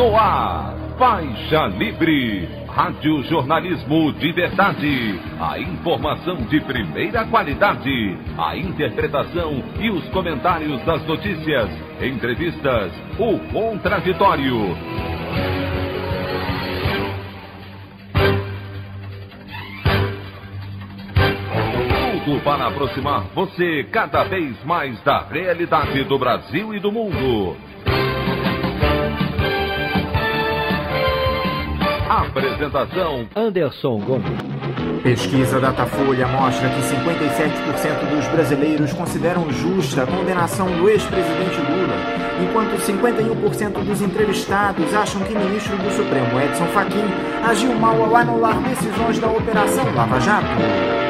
No ar, Faixa Livre. Rádio Jornalismo de Verdade. A informação de primeira qualidade. A interpretação e os comentários das notícias. Entrevistas. O contraditório. Tudo para aproximar você cada vez mais da realidade do Brasil e do mundo. Apresentação Anderson Gomes. Pesquisa Datafolha mostra que 57% dos brasileiros consideram justa a condenação do ex-presidente Lula, enquanto 51% dos entrevistados acham que ministro do Supremo Edson Fachin agiu mal ao anular decisões da Operação Lava Jato.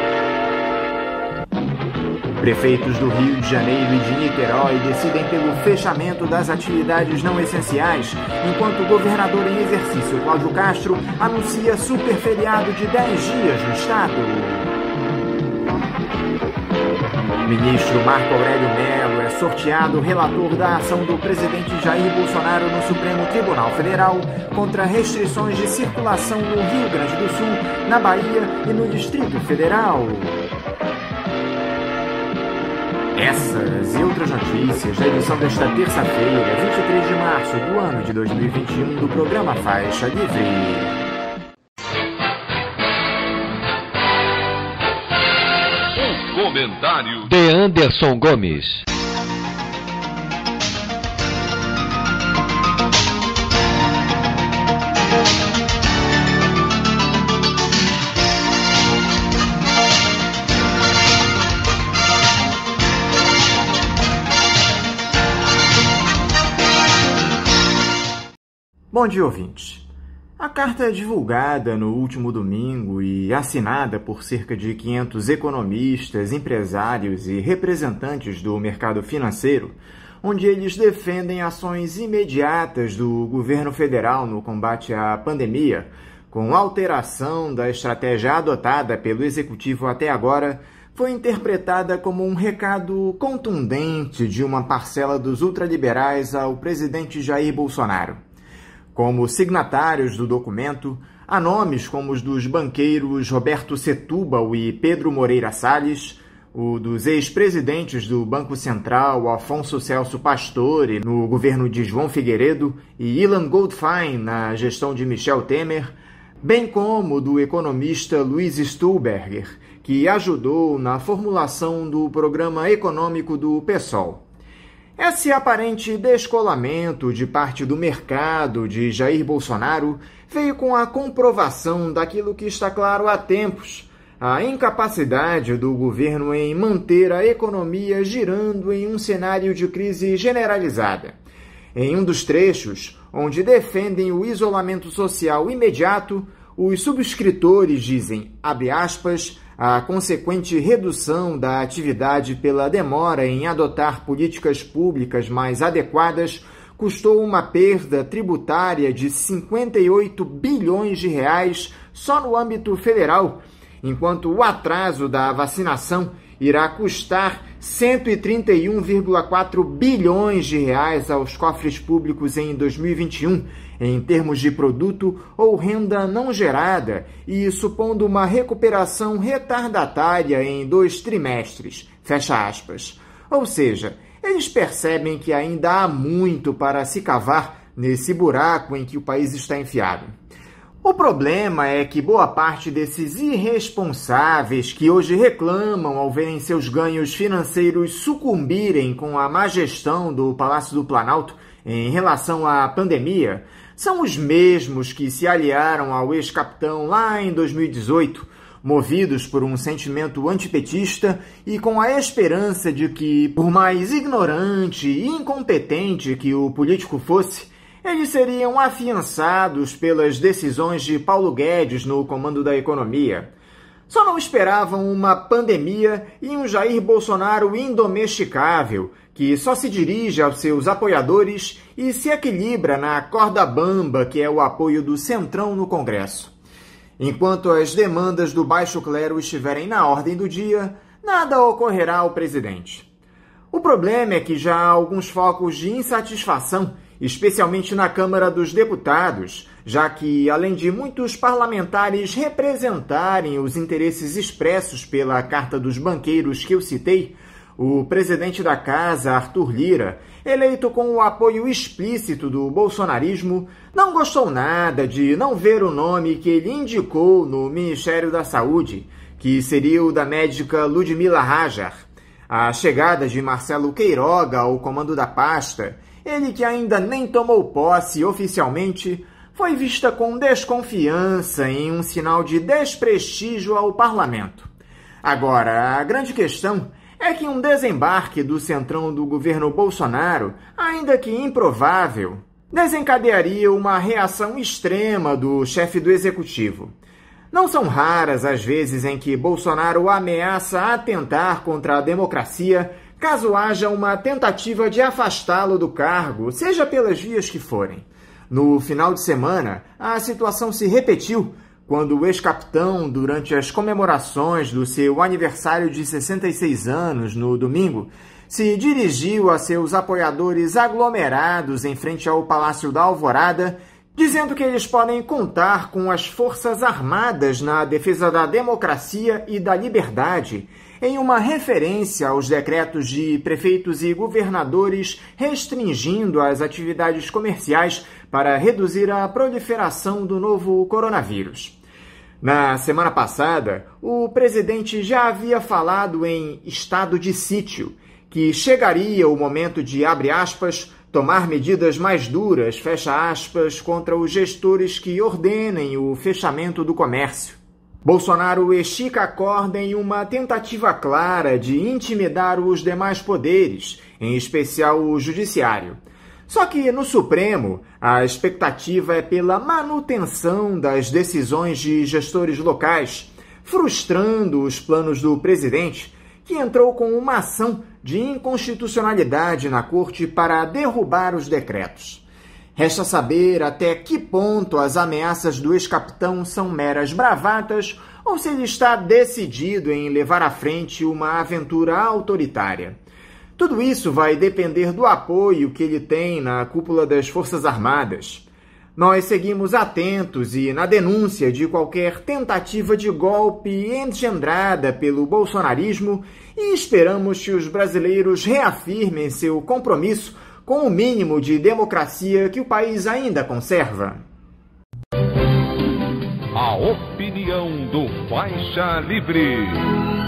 Prefeitos do Rio de Janeiro e de Niterói decidem pelo fechamento das atividades não essenciais, enquanto o governador em exercício, Cláudio Castro, anuncia superferiado de 10 dias no estado. O ministro Marco Aurélio Melo é sorteado relator da ação do presidente Jair Bolsonaro no Supremo Tribunal Federal contra restrições de circulação no Rio Grande do Sul, na Bahia e no Distrito Federal. Essas e outras notícias da edição desta terça-feira, 23 de março do ano de 2021, do programa Faixa Livre. comentário de Anderson Gomes. Bom dia, ouvintes. A carta é divulgada no último domingo e assinada por cerca de 500 economistas, empresários e representantes do mercado financeiro, onde eles defendem ações imediatas do governo federal no combate à pandemia, com alteração da estratégia adotada pelo executivo até agora, foi interpretada como um recado contundente de uma parcela dos ultraliberais ao presidente Jair Bolsonaro. Como signatários do documento, há nomes como os dos banqueiros Roberto Setúbal e Pedro Moreira Salles, o dos ex-presidentes do Banco Central Afonso Celso Pastore no governo de João Figueiredo e Ilan Goldfein na gestão de Michel Temer, bem como do economista Luiz Stuhlberger, que ajudou na formulação do programa econômico do PSOL. Esse aparente descolamento de parte do mercado de Jair Bolsonaro veio com a comprovação daquilo que está claro há tempos: a incapacidade do governo em manter a economia girando em um cenário de crise generalizada. Em um dos trechos, onde defendem o isolamento social imediato, os subscritores dizem, abre aspas, a consequente redução da atividade pela demora em adotar políticas públicas mais adequadas custou uma perda tributária de 58 bilhões de reais só no âmbito federal, enquanto o atraso da vacinação irá custar 131,4 bilhões de reais aos cofres públicos em 2021 em termos de produto ou renda não gerada e supondo uma recuperação retardatária em dois trimestres. Fecha aspas. Ou seja, eles percebem que ainda há muito para se cavar nesse buraco em que o país está enfiado. O problema é que boa parte desses irresponsáveis que hoje reclamam ao verem seus ganhos financeiros sucumbirem com a má gestão do Palácio do Planalto em relação à pandemia são os mesmos que se aliaram ao ex-capitão lá em 2018, movidos por um sentimento antipetista e com a esperança de que, por mais ignorante e incompetente que o político fosse, eles seriam afiançados pelas decisões de Paulo Guedes no comando da economia. Só não esperavam uma pandemia e um Jair Bolsonaro indomesticável, que só se dirige aos seus apoiadores e se equilibra na corda bamba que é o apoio do Centrão no Congresso. Enquanto as demandas do baixo clero estiverem na ordem do dia, nada ocorrerá ao presidente. O problema é que já há alguns focos de insatisfação, especialmente na Câmara dos Deputados, já que, além de muitos parlamentares representarem os interesses expressos pela Carta dos Banqueiros que eu citei, o presidente da casa, Arthur Lira, eleito com o apoio explícito do bolsonarismo, não gostou nada de não ver o nome que ele indicou no Ministério da Saúde, que seria o da médica Ludmila Rajar. A chegada de Marcelo Queiroga ao comando da pasta, ele que ainda nem tomou posse oficialmente, foi vista com desconfiança em um sinal de desprestígio ao parlamento. Agora, a grande questão é que um desembarque do centrão do governo Bolsonaro, ainda que improvável, desencadearia uma reação extrema do chefe do executivo. Não são raras as vezes em que Bolsonaro ameaça atentar contra a democracia caso haja uma tentativa de afastá-lo do cargo, seja pelas vias que forem. No final de semana, a situação se repetiu quando o ex-capitão, durante as comemorações do seu aniversário de 66 anos no domingo, se dirigiu a seus apoiadores aglomerados em frente ao Palácio da Alvorada, dizendo que eles podem contar com as Forças Armadas na defesa da democracia e da liberdade, em uma referência aos decretos de prefeitos e governadores restringindo as atividades comerciais para reduzir a proliferação do novo coronavírus. Na semana passada, o presidente já havia falado em estado de sítio, que chegaria o momento de, abre aspas, tomar medidas mais duras, fecha aspas, contra os gestores que ordenem o fechamento do comércio. Bolsonaro estica a corda em uma tentativa clara de intimidar os demais poderes, em especial o judiciário, só que no Supremo, a expectativa é pela manutenção das decisões de gestores locais, frustrando os planos do presidente, que entrou com uma ação de inconstitucionalidade na corte para derrubar os decretos. Resta saber até que ponto as ameaças do ex-capitão são meras bravatas ou se ele está decidido em levar à frente uma aventura autoritária. Tudo isso vai depender do apoio que ele tem na cúpula das Forças Armadas. Nós seguimos atentos e na denúncia de qualquer tentativa de golpe engendrada pelo bolsonarismo e esperamos que os brasileiros reafirmem seu compromisso com o mínimo de democracia que o país ainda conserva. A opinião do Faixa Livre.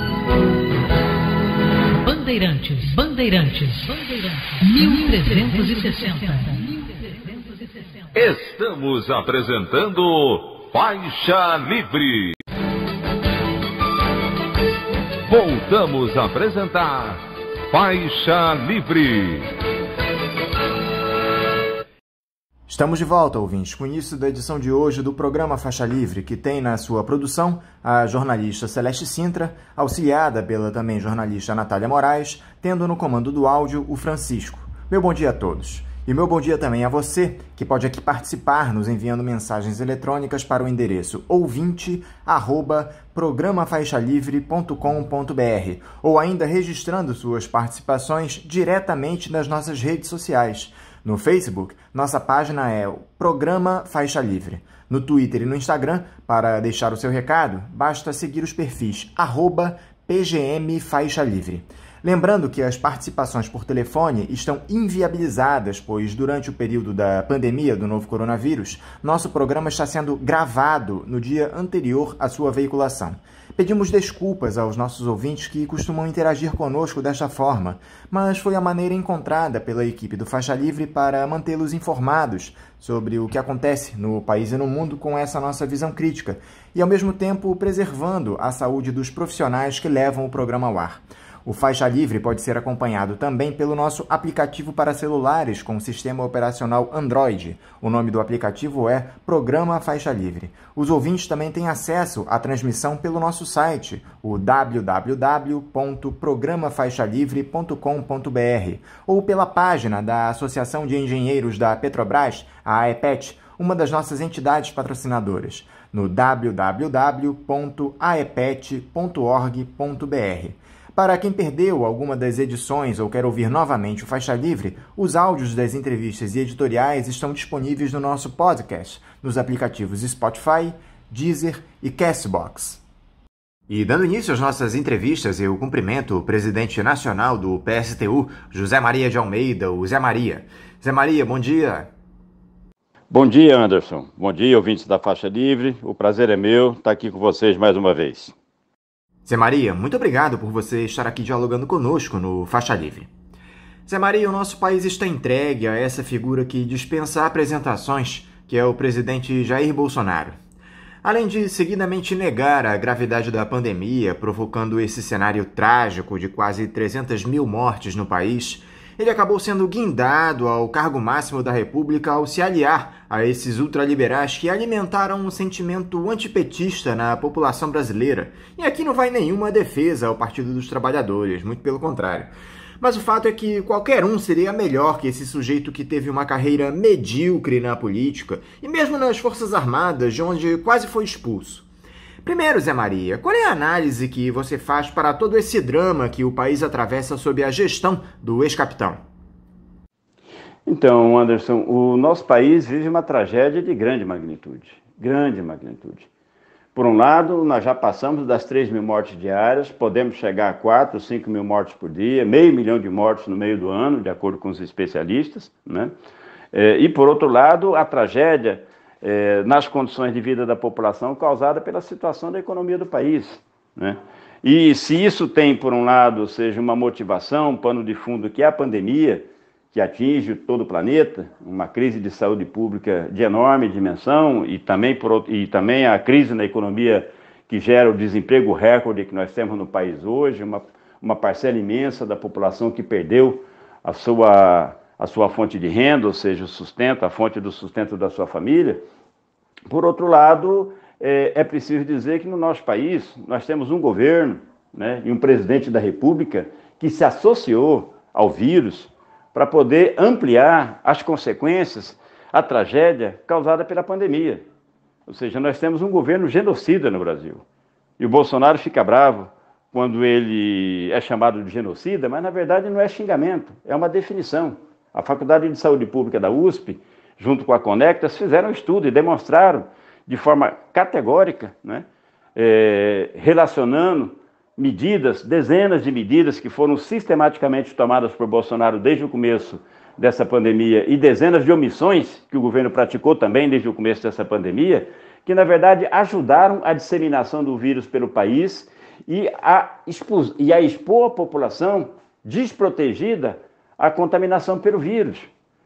Bandeirantes, Bandeirantes, Bandeirantes, 1360. Estamos apresentando Faixa Livre. Voltamos a apresentar Faixa Livre. Estamos de volta, ouvintes, com o início da edição de hoje do programa Faixa Livre, que tem na sua produção a jornalista Celeste Sintra, auxiliada pela também jornalista Natália Moraes, tendo no comando do áudio o Francisco. Meu bom dia a todos. E meu bom dia também a você, que pode aqui participar nos enviando mensagens eletrônicas para o endereço ouvinte@programafaixalivre.com.br ou ainda registrando suas participações diretamente nas nossas redes sociais no Facebook, nossa página é o Programa Faixa Livre. No Twitter e no Instagram, para deixar o seu recado, basta seguir os perfis arroba PGM Faixa Livre. Lembrando que as participações por telefone estão inviabilizadas, pois durante o período da pandemia do novo coronavírus, nosso programa está sendo gravado no dia anterior à sua veiculação. Pedimos desculpas aos nossos ouvintes que costumam interagir conosco desta forma, mas foi a maneira encontrada pela equipe do Faixa Livre para mantê-los informados sobre o que acontece no país e no mundo com essa nossa visão crítica e, ao mesmo tempo, preservando a saúde dos profissionais que levam o programa ao ar. O Faixa Livre pode ser acompanhado também pelo nosso aplicativo para celulares com sistema operacional Android. O nome do aplicativo é Programa Faixa Livre. Os ouvintes também têm acesso à transmissão pelo nosso site, o www.programafaixalivre.com.br, ou pela página da Associação de Engenheiros da Petrobras, a AEPET, uma das nossas entidades patrocinadoras, no www.aepet.org.br. Para quem perdeu alguma das edições ou quer ouvir novamente o Faixa Livre, os áudios das entrevistas e editoriais estão disponíveis no nosso podcast, nos aplicativos Spotify, Deezer e Castbox. E dando início às nossas entrevistas, eu cumprimento o presidente nacional do PSTU, José Maria de Almeida, o Zé Maria. Zé Maria, bom dia. Bom dia, Anderson. Bom dia, ouvintes da Faixa Livre. O prazer é meu estar aqui com vocês mais uma vez. Zé Maria, muito obrigado por você estar aqui dialogando conosco no Faixa Livre. Zé Maria, o nosso país está entregue a essa figura que dispensa apresentações, que é o presidente Jair Bolsonaro. Além de seguidamente negar a gravidade da pandemia, provocando esse cenário trágico de quase 300 mil mortes no país, ele acabou sendo guindado ao cargo máximo da República ao se aliar a esses ultraliberais que alimentaram um sentimento antipetista na população brasileira. E aqui não vai nenhuma defesa ao Partido dos Trabalhadores, muito pelo contrário. Mas o fato é que qualquer um seria melhor que esse sujeito que teve uma carreira medíocre na política e mesmo nas Forças Armadas, de onde quase foi expulso. Primeiro, Zé Maria, qual é a análise que você faz para todo esse drama que o país atravessa sob a gestão do ex-capitão? Então, Anderson, o nosso país vive uma tragédia de grande magnitude. Grande magnitude. Por um lado, nós já passamos das 3 mil mortes diárias, podemos chegar a 4, 5 mil mortes por dia, meio milhão de mortes no meio do ano, de acordo com os especialistas. Né? Eh, e, por outro lado, a tragédia é, nas condições de vida da população causada pela situação da economia do país. Né? E se isso tem, por um lado, seja, uma motivação, um pano de fundo que é a pandemia, que atinge todo o planeta, uma crise de saúde pública de enorme dimensão e também, por, e também a crise na economia que gera o desemprego recorde que nós temos no país hoje, uma, uma parcela imensa da população que perdeu a sua a sua fonte de renda, ou seja, o sustento, a fonte do sustento da sua família. Por outro lado, é, é preciso dizer que no nosso país nós temos um governo né, e um presidente da República que se associou ao vírus para poder ampliar as consequências, a tragédia causada pela pandemia. Ou seja, nós temos um governo genocida no Brasil. E o Bolsonaro fica bravo quando ele é chamado de genocida, mas na verdade não é xingamento, é uma definição. A Faculdade de Saúde Pública da USP, junto com a Conectas, fizeram um estudo e demonstraram de forma categórica, né, é, relacionando medidas, dezenas de medidas que foram sistematicamente tomadas por Bolsonaro desde o começo dessa pandemia e dezenas de omissões que o governo praticou também desde o começo dessa pandemia, que na verdade ajudaram a disseminação do vírus pelo país e a, e a expor a população desprotegida a contaminação pelo vírus.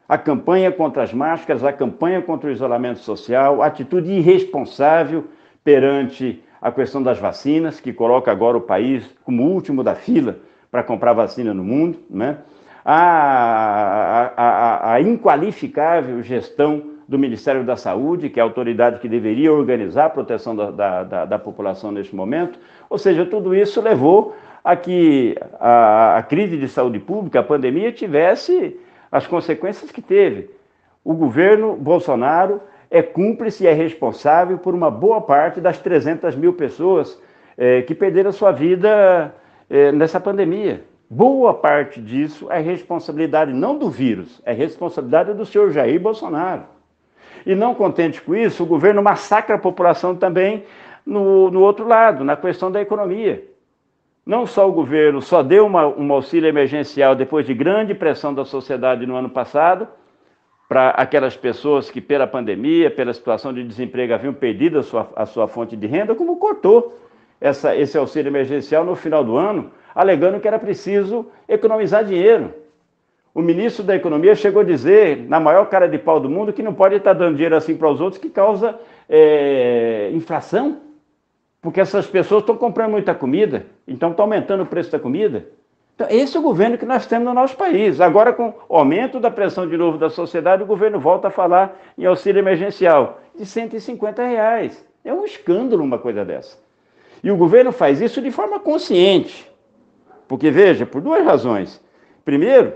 A campanha contra as máscaras, a campanha contra o isolamento social, a atitude irresponsável perante a questão das vacinas, que coloca agora o país como último da fila para comprar vacina no mundo, né? a, a, a, a inqualificável gestão do Ministério da Saúde, que é a autoridade que deveria organizar a proteção da, da, da, da, população neste momento. Ou seja, tudo isso levou a que a, a crise de saúde pública, a pandemia, tivesse as consequências que teve. O governo Bolsonaro é cúmplice e é responsável por uma boa parte das 300 mil pessoas é, que perderam sua vida é, nessa pandemia. Boa parte disso é responsabilidade não do vírus, é responsabilidade do senhor Jair Bolsonaro. E não contente com isso, o governo massacra a população também no, no outro lado, na questão da economia não só o governo só deu uma, um auxílio emergencial depois de grande pressão da sociedade no ano passado, para aquelas pessoas que, pela pandemia, pela situação de desemprego, haviam perdido a sua, a sua fonte de renda, como cortou essa, esse auxílio emergencial no final do ano, alegando que era preciso economizar dinheiro. O ministro da Economia chegou a dizer, na maior cara de pau do mundo, que não pode estar dando dinheiro assim para os outros, que causa é, eh, inflação, porque essas pessoas estão comprando muita comida então está aumentando o preço da comida. Então, esse é o governo que nós temos no nosso país. Agora, com o aumento da pressão de novo da sociedade, o governo volta a falar em auxílio emergencial de 150 reais. É um escândalo uma coisa dessa. E o governo faz isso de forma consciente. Porque, veja, por duas razões. Primeiro,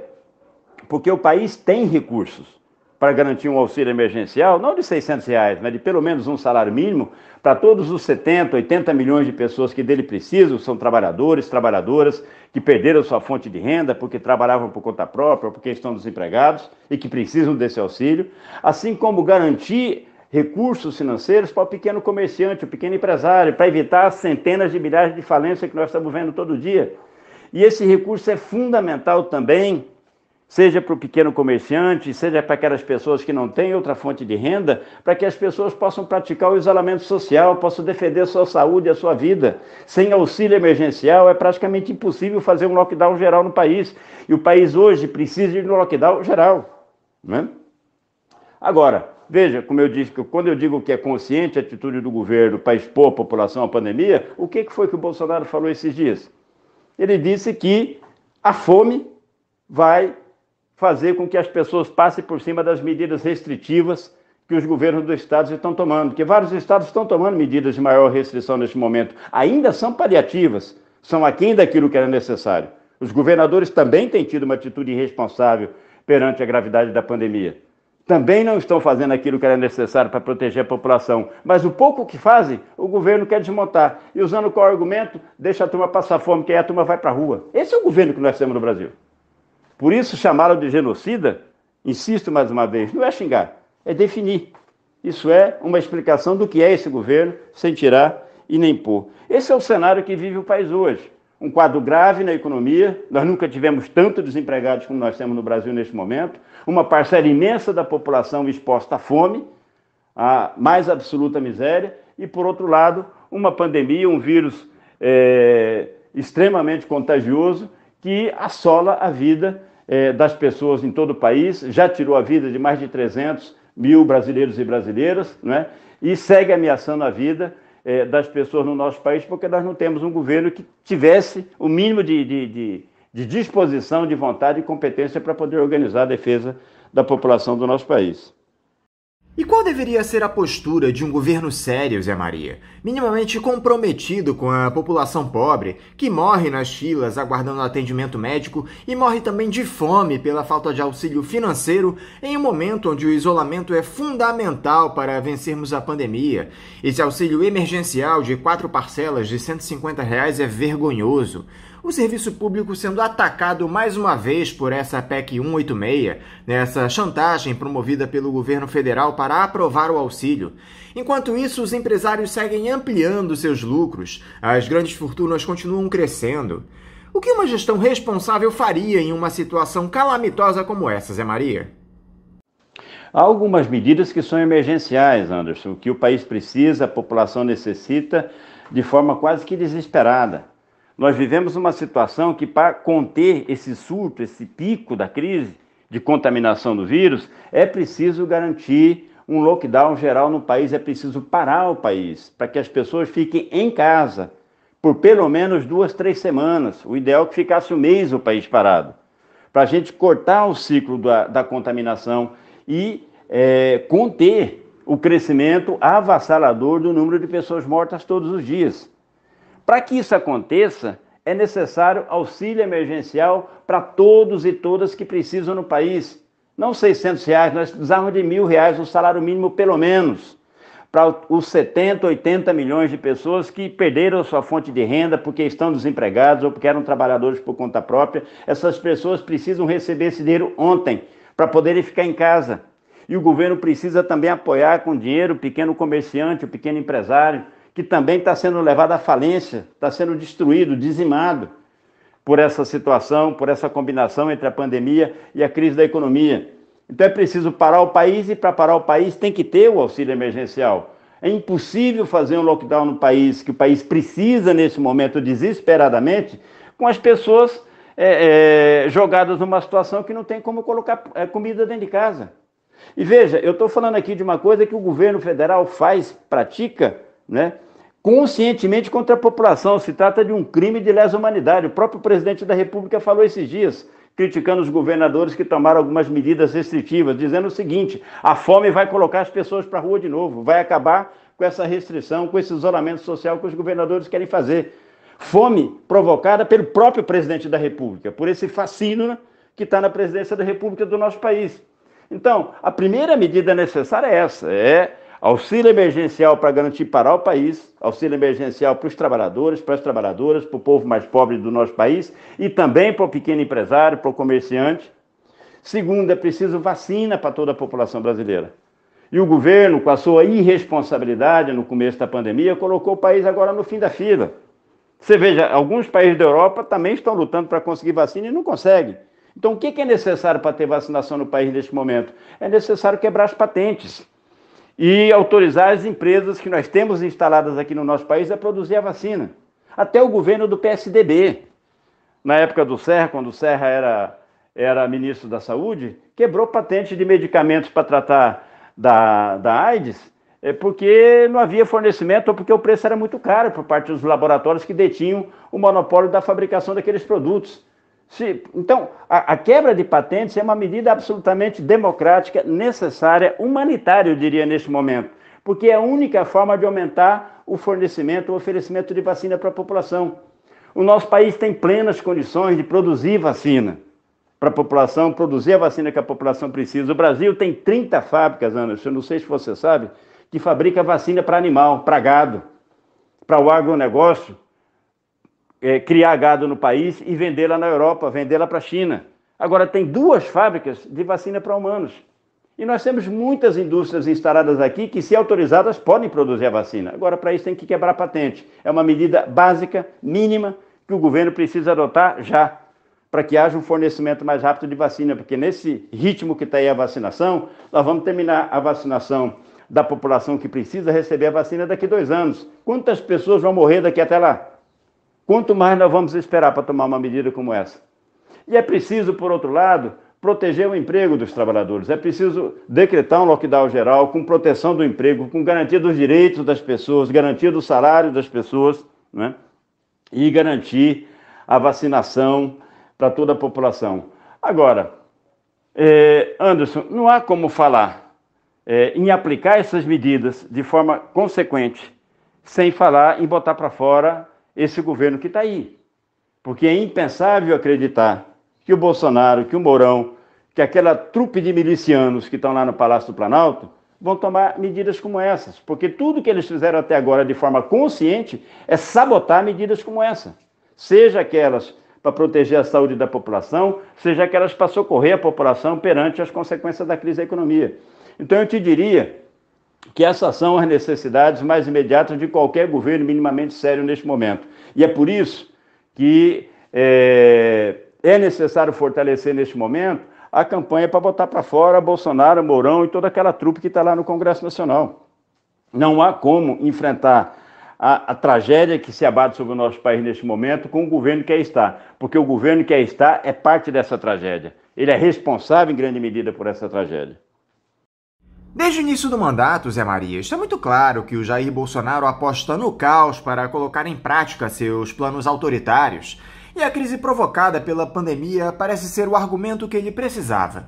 porque o país tem recursos para garantir um auxílio emergencial, não de 600 reais, mas de pelo menos um salário mínimo, para todos os 70, 80 milhões de pessoas que dele precisam, são trabalhadores, trabalhadoras, que perderam sua fonte de renda porque trabalhavam por conta própria, porque estão desempregados e que precisam desse auxílio, assim como garantir recursos financeiros para o pequeno comerciante, o pequeno empresário, para evitar as centenas de milhares de falências que nós estamos vendo todo dia. E esse recurso é fundamental também seja para o pequeno comerciante, seja para aquelas pessoas que não têm outra fonte de renda, para que as pessoas possam praticar o isolamento social, possam defender sua saúde e a sua vida. Sem auxílio emergencial é praticamente impossível fazer um lockdown geral no país. E o país hoje precisa de um lockdown geral. Né? Agora, veja, como eu disse, que quando eu digo que é consciente a atitude do governo para expor a população à pandemia, o que foi que o Bolsonaro falou esses dias? Ele disse que a fome vai fazer com que as pessoas passem por cima das medidas restritivas que os governos dos estados estão tomando, porque vários estados estão tomando medidas de maior restrição neste momento. Ainda são paliativas, são aquém daquilo que era necessário. Os governadores também têm tido uma atitude irresponsável perante a gravidade da pandemia. Também não estão fazendo aquilo que era necessário para proteger a população. Mas o pouco que fazem, o governo quer desmontar. E usando qual argumento? Deixa a turma passar fome, que aí a turma vai para a rua. Esse é o governo que nós temos no Brasil. Por isso chamaram de genocida, insisto mais uma vez, não é xingar, é definir. Isso é uma explicação do que é esse governo, sem tirar e nem pôr. Esse é o cenário que vive o país hoje. Um quadro grave na economia, nós nunca tivemos tanto desempregados como nós temos no Brasil neste momento, uma parcela imensa da população exposta à fome, à mais absoluta miséria, e, por outro lado, uma pandemia, um vírus é, extremamente contagioso que assola a vida é, das pessoas em todo o país, já tirou a vida de mais de 300 mil brasileiros e brasileiras, né? e segue ameaçando a vida é, das pessoas no nosso país, porque nós não temos um governo que tivesse o mínimo de, de, de, de disposição, de vontade e competência para poder organizar a defesa da população do nosso país. E qual deveria ser a postura de um governo sério, Zé Maria? Minimamente comprometido com a população pobre, que morre nas filas aguardando atendimento médico e morre também de fome pela falta de auxílio financeiro em um momento onde o isolamento é fundamental para vencermos a pandemia. Esse auxílio emergencial de quatro parcelas de 150 reais é vergonhoso o serviço público sendo atacado mais uma vez por essa PEC 186, nessa chantagem promovida pelo governo federal para aprovar o auxílio. Enquanto isso, os empresários seguem ampliando seus lucros, as grandes fortunas continuam crescendo. O que uma gestão responsável faria em uma situação calamitosa como essa, Zé Maria? Há algumas medidas que são emergenciais, Anderson, que o país precisa, a população necessita de forma quase que desesperada. Nós vivemos uma situação que, para conter esse surto, esse pico da crise de contaminação do vírus, é preciso garantir um lockdown geral no país, é preciso parar o país, para que as pessoas fiquem em casa por pelo menos duas, três semanas. O ideal é que ficasse um mês o país parado, para a gente cortar o ciclo da, da contaminação e é, conter o crescimento avassalador do número de pessoas mortas todos os dias. Para que isso aconteça, é necessário auxílio emergencial para todos e todas que precisam no país. Não 600 reais, nós precisamos de mil reais, o um salário mínimo pelo menos, para os 70, 80 milhões de pessoas que perderam sua fonte de renda porque estão desempregados ou porque eram trabalhadores por conta própria. Essas pessoas precisam receber esse dinheiro ontem para poderem ficar em casa. E o governo precisa também apoiar com dinheiro o pequeno comerciante, o pequeno empresário, que também está sendo levado à falência, está sendo destruído, dizimado por essa situação, por essa combinação entre a pandemia e a crise da economia. Então é preciso parar o país e para parar o país tem que ter o auxílio emergencial. É impossível fazer um lockdown no país que o país precisa nesse momento desesperadamente com as pessoas é, é, jogadas numa situação que não tem como colocar é, comida dentro de casa. E veja, eu estou falando aqui de uma coisa que o governo federal faz, pratica né? conscientemente contra a população. Se trata de um crime de lesa humanidade. O próprio presidente da República falou esses dias, criticando os governadores que tomaram algumas medidas restritivas, dizendo o seguinte: a fome vai colocar as pessoas para a rua de novo, vai acabar com essa restrição, com esse isolamento social que os governadores querem fazer. Fome provocada pelo próprio presidente da República, por esse fascínio que está na presidência da República do nosso país. Então, a primeira medida necessária é essa: é Auxílio emergencial para garantir parar o país, auxílio emergencial para os trabalhadores, para as trabalhadoras, para o povo mais pobre do nosso país e também para o pequeno empresário, para o comerciante. Segundo, é preciso vacina para toda a população brasileira. E o governo, com a sua irresponsabilidade no começo da pandemia, colocou o país agora no fim da fila. Você veja, alguns países da Europa também estão lutando para conseguir vacina e não conseguem. Então, o que é necessário para ter vacinação no país neste momento? É necessário quebrar as patentes e autorizar as empresas que nós temos instaladas aqui no nosso país a produzir a vacina. Até o governo do PSDB, na época do Serra, quando o Serra era, era ministro da Saúde, quebrou patente de medicamentos para tratar da, da AIDS, é porque não havia fornecimento ou porque o preço era muito caro por parte dos laboratórios que detinham o monopólio da fabricação daqueles produtos então, a, a, quebra de patentes é uma medida absolutamente democrática, necessária, humanitária, eu diria, neste momento, porque é a única forma de aumentar o fornecimento, o oferecimento de vacina para a população. O nosso país tem plenas condições de produzir vacina para a população, produzir a vacina que a população precisa. O Brasil tem 30 fábricas, Ana, eu não sei se você sabe, que fabrica vacina para animal, para gado, para o agronegócio, é, criar gado no país e vendê-la na Europa, vendê-la para a China. Agora, tem duas fábricas de vacina para humanos. E nós temos muitas indústrias instaladas aqui que, se autorizadas, podem produzir a vacina. Agora, para isso, tem que quebrar patente. É uma medida básica, mínima, que o governo precisa adotar já, para que haja um fornecimento mais rápido de vacina, porque nesse ritmo que está aí a vacinação, nós vamos terminar a vacinação da população que precisa receber a vacina daqui dois anos. Quantas pessoas vão morrer daqui até lá? Quanto mais nós vamos esperar para tomar uma medida como essa? E é preciso, por outro lado, proteger o emprego dos trabalhadores. É preciso decretar um lockdown geral com proteção do emprego, com garantia dos direitos das pessoas, garantia do salário das pessoas, né? E garantir a vacinação para toda a população. Agora, eh, Anderson, não há como falar eh, em aplicar essas medidas de forma consequente sem falar em botar para fora esse governo que está aí. Porque é impensável acreditar que o Bolsonaro, que o Mourão, que aquela trupe de milicianos que estão lá no Palácio do Planalto vão tomar medidas como essas. Porque tudo que eles fizeram até agora de forma consciente é sabotar medidas como essa. Seja aquelas para proteger a saúde da população, seja aquelas para socorrer a população perante as consequências da crise da economia. Então eu te diria que essas são as necessidades mais imediatas de qualquer governo minimamente sério neste momento. E é por isso que é, é necessário fortalecer neste momento a campanha para botar para fora Bolsonaro, Mourão e toda aquela trupe que está lá no Congresso Nacional. Não há como enfrentar a, a, tragédia que se abate sobre o nosso país neste momento com o governo que aí está, porque o governo que aí está é parte dessa tragédia. Ele é responsável em grande medida por essa tragédia. Desde o início do mandato, Zé Maria, está muito claro que o Jair Bolsonaro aposta no caos para colocar em prática seus planos autoritários, e a crise provocada pela pandemia parece ser o argumento que ele precisava.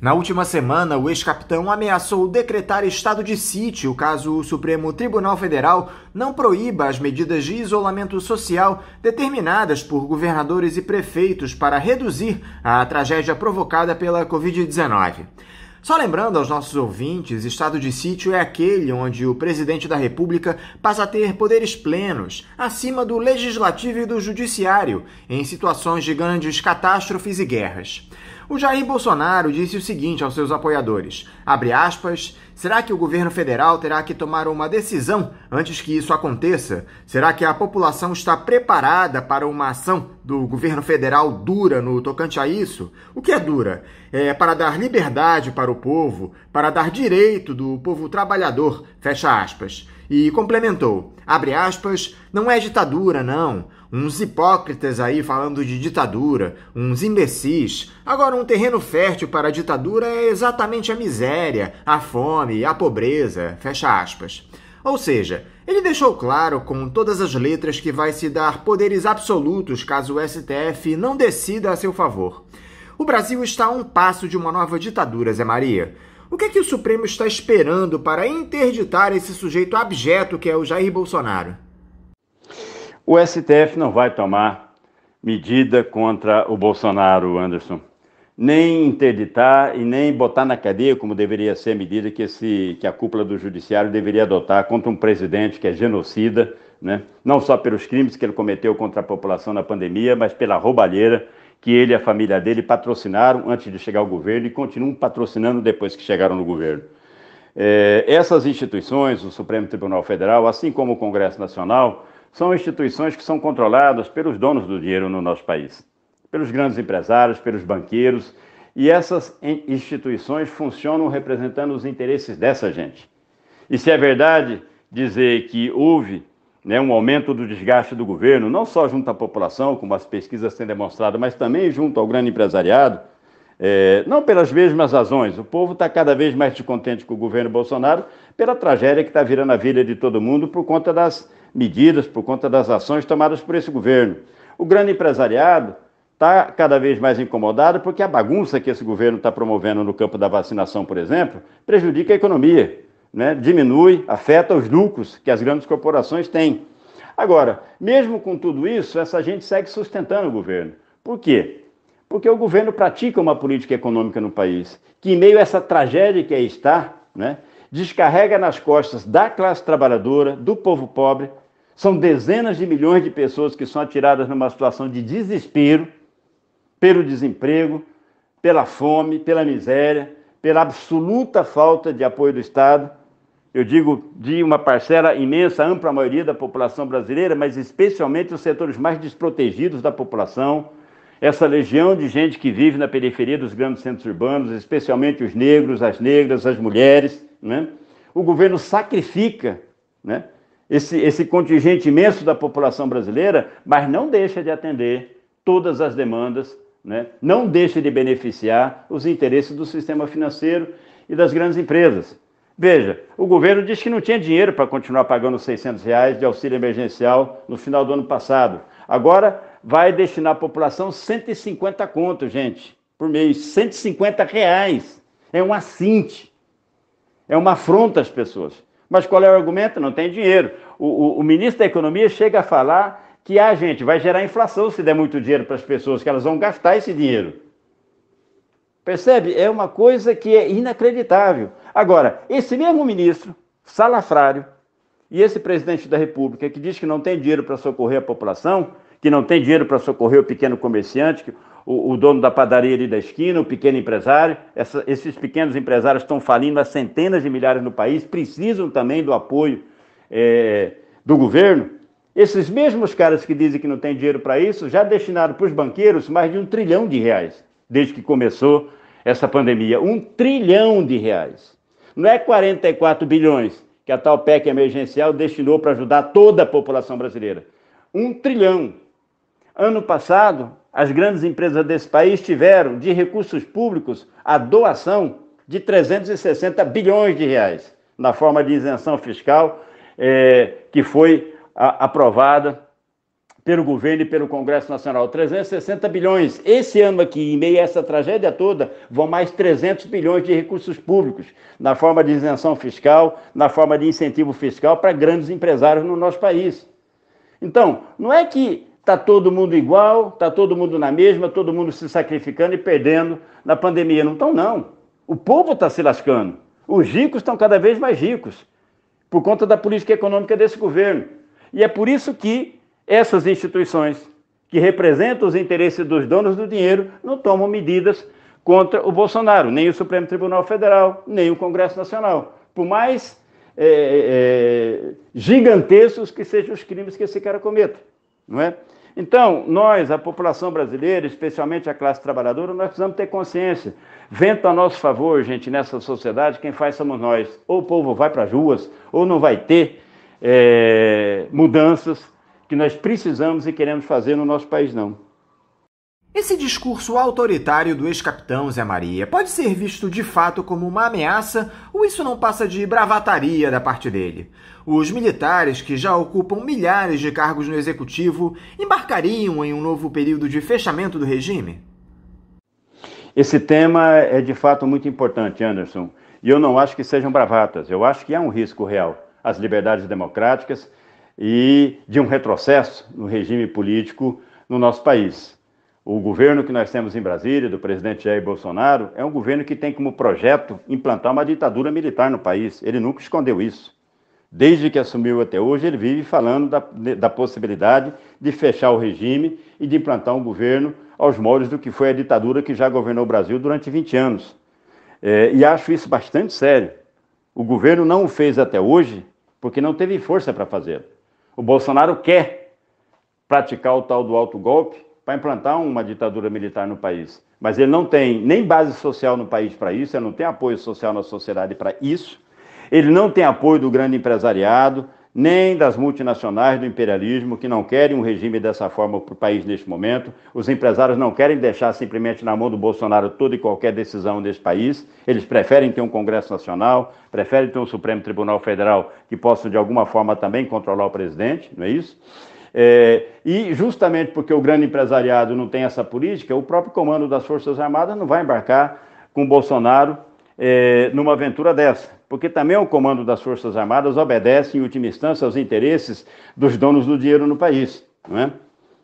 Na última semana, o ex-capitão ameaçou decretar estado de sítio caso o Supremo Tribunal Federal não proíba as medidas de isolamento social determinadas por governadores e prefeitos para reduzir a tragédia provocada pela Covid-19. Só lembrando aos nossos ouvintes, estado de sítio é aquele onde o presidente da República passa a ter poderes plenos, acima do legislativo e do judiciário, em situações de grandes catástrofes e guerras. O Jair Bolsonaro disse o seguinte aos seus apoiadores: aspas, será que o governo federal terá que tomar uma decisão antes que isso aconteça? Será que a população está preparada para uma ação do governo federal dura no tocante a isso? O que é dura? É para dar liberdade para o povo, para dar direito do povo trabalhador, fecha aspas e complementou: abre aspas, não é ditadura, não. Uns hipócritas aí falando de ditadura, uns imbecis. Agora, um terreno fértil para a ditadura é exatamente a miséria, a fome, a pobreza. Fecha aspas. Ou seja, ele deixou claro com todas as letras que vai se dar poderes absolutos caso o STF não decida a seu favor. O Brasil está a um passo de uma nova ditadura, Zé Maria. O que é que o Supremo está esperando para interditar esse sujeito abjeto que é o Jair Bolsonaro? O STF não vai tomar medida contra o Bolsonaro, Anderson. Nem interditar e nem botar na cadeia, como deveria ser a medida que, esse, que a cúpula do judiciário deveria adotar contra um presidente que é genocida, né? não só pelos crimes que ele cometeu contra a população na pandemia, mas pela roubalheira que ele e a família dele patrocinaram antes de chegar ao governo e continuam patrocinando depois que chegaram no governo. É, essas instituições, o Supremo Tribunal Federal, assim como o Congresso Nacional, são instituições que são controladas pelos donos do dinheiro no nosso país, pelos grandes empresários, pelos banqueiros, e essas instituições funcionam representando os interesses dessa gente. E se é verdade dizer que houve né, um aumento do desgaste do governo, não só junto à população, como as pesquisas têm demonstrado, mas também junto ao grande empresariado, é, não pelas mesmas razões. O povo está cada vez mais descontente com o governo Bolsonaro pela tragédia que está virando a vida de todo mundo por conta das medidas, por conta das ações tomadas por esse governo. O grande empresariado está cada vez mais incomodado porque a bagunça que esse governo está promovendo no campo da vacinação, por exemplo, prejudica a economia né, diminui, afeta os lucros que as grandes corporações têm. Agora, mesmo com tudo isso, essa gente segue sustentando o governo. Por quê? Porque o governo pratica uma política econômica no país que, em meio a essa tragédia que aí está, né, descarrega nas costas da classe trabalhadora, do povo pobre. São dezenas de milhões de pessoas que são atiradas numa situação de desespero pelo desemprego, pela fome, pela miséria, pela absoluta falta de apoio do Estado eu digo de uma parcela imensa, ampla maioria da população brasileira, mas especialmente os setores mais desprotegidos da população, essa legião de gente que vive na periferia dos grandes centros urbanos, especialmente os negros, as negras, as mulheres. Né? O governo sacrifica né, esse, esse contingente imenso da população brasileira, mas não deixa de atender todas as demandas, né? não deixa de beneficiar os interesses do sistema financeiro e das grandes empresas. Veja, o governo disse que não tinha dinheiro para continuar pagando os 600 reais de auxílio emergencial no final do ano passado. Agora vai destinar à população 150 contos, gente, por mês. 150 reais. É um assinte. É uma afronta às pessoas. Mas qual é o argumento? Não tem dinheiro. O, o, o ministro da Economia chega a falar que, ah, gente, vai gerar inflação se der muito dinheiro para as pessoas, que elas vão gastar esse dinheiro. Percebe? É uma coisa que é inacreditável. Agora, esse mesmo ministro, salafrário, e esse presidente da República que diz que não tem dinheiro para socorrer a população, que não tem dinheiro para socorrer o pequeno comerciante, que, o, o, dono da padaria ali da esquina, o pequeno empresário. Essa, esses pequenos empresários estão falindo a centenas de milhares no país, precisam também do apoio é, do governo. Esses mesmos caras que dizem que não tem dinheiro para isso já destinaram para os banqueiros mais de um trilhão de reais desde que começou essa pandemia. Um trilhão de reais. Não é 44 bilhões que a tal PEC emergencial destinou para ajudar toda a população brasileira. Um trilhão. Ano passado, as grandes empresas desse país tiveram de recursos públicos a doação de 360 bilhões de reais na forma de isenção fiscal é, que foi a, aprovada pelo governo e pelo Congresso Nacional. 360 bilhões. Esse ano aqui, em meio a essa tragédia toda, vão mais 300 bilhões de recursos públicos, na forma de isenção fiscal, na forma de incentivo fiscal para grandes empresários no nosso país. Então, não é que está todo mundo igual, está todo mundo na mesma, todo mundo se sacrificando e perdendo na pandemia. Não estão, não. O povo está se lascando. Os ricos estão cada vez mais ricos, por conta da política econômica desse governo. E é por isso que essas instituições que representam os interesses dos donos do dinheiro não tomam medidas contra o Bolsonaro, nem o Supremo Tribunal Federal, nem o Congresso Nacional. Por mais é, é, é, gigantescos que sejam os crimes que esse cara cometa, não é? Então, nós, a população brasileira, especialmente a classe trabalhadora, nós precisamos ter consciência. Vento a nosso favor, gente, nessa sociedade, quem faz somos nós. Ou o povo vai para as ruas, ou não vai ter é, mudanças que nós precisamos e queremos fazer no nosso país, não. Esse discurso autoritário do ex-capitão Zé Maria pode ser visto de fato como uma ameaça ou isso não passa de bravataria da parte dele? Os militares, que já ocupam milhares de cargos no executivo, embarcariam em um novo período de fechamento do regime? Esse tema é de fato muito importante, Anderson. E eu não acho que sejam bravatas, eu acho que há um risco real às liberdades democráticas e de um retrocesso no regime político no nosso país. O governo que nós temos em Brasília, do presidente Jair Bolsonaro, é um governo que tem como projeto implantar uma ditadura militar no país. Ele nunca escondeu isso. Desde que assumiu até hoje, ele vive falando da, da possibilidade de fechar o regime e de implantar um governo aos moldes do que foi a ditadura que já governou o Brasil durante 20 anos. É, e acho isso bastante sério. O governo não o fez até hoje porque não teve força para fazê-lo. O Bolsonaro quer praticar o tal do alto golpe para implantar uma ditadura militar no país. Mas ele não tem nem base social no país para isso, ele não tem apoio social na sociedade para isso, ele não tem apoio do grande empresariado, nem das multinacionais do imperialismo que não querem um regime dessa forma para o país neste momento. Os empresários não querem deixar simplesmente na mão do Bolsonaro toda e qualquer decisão deste país. Eles preferem ter um Congresso Nacional, preferem ter um Supremo Tribunal Federal que possa de alguma forma também controlar o presidente, não é isso? É, e justamente porque o grande empresariado não tem essa política, o próprio comando das Forças Armadas não vai embarcar com Bolsonaro é, numa aventura dessa porque também o comando das Forças Armadas obedece, em última instância, aos interesses dos donos do dinheiro no país. Não é?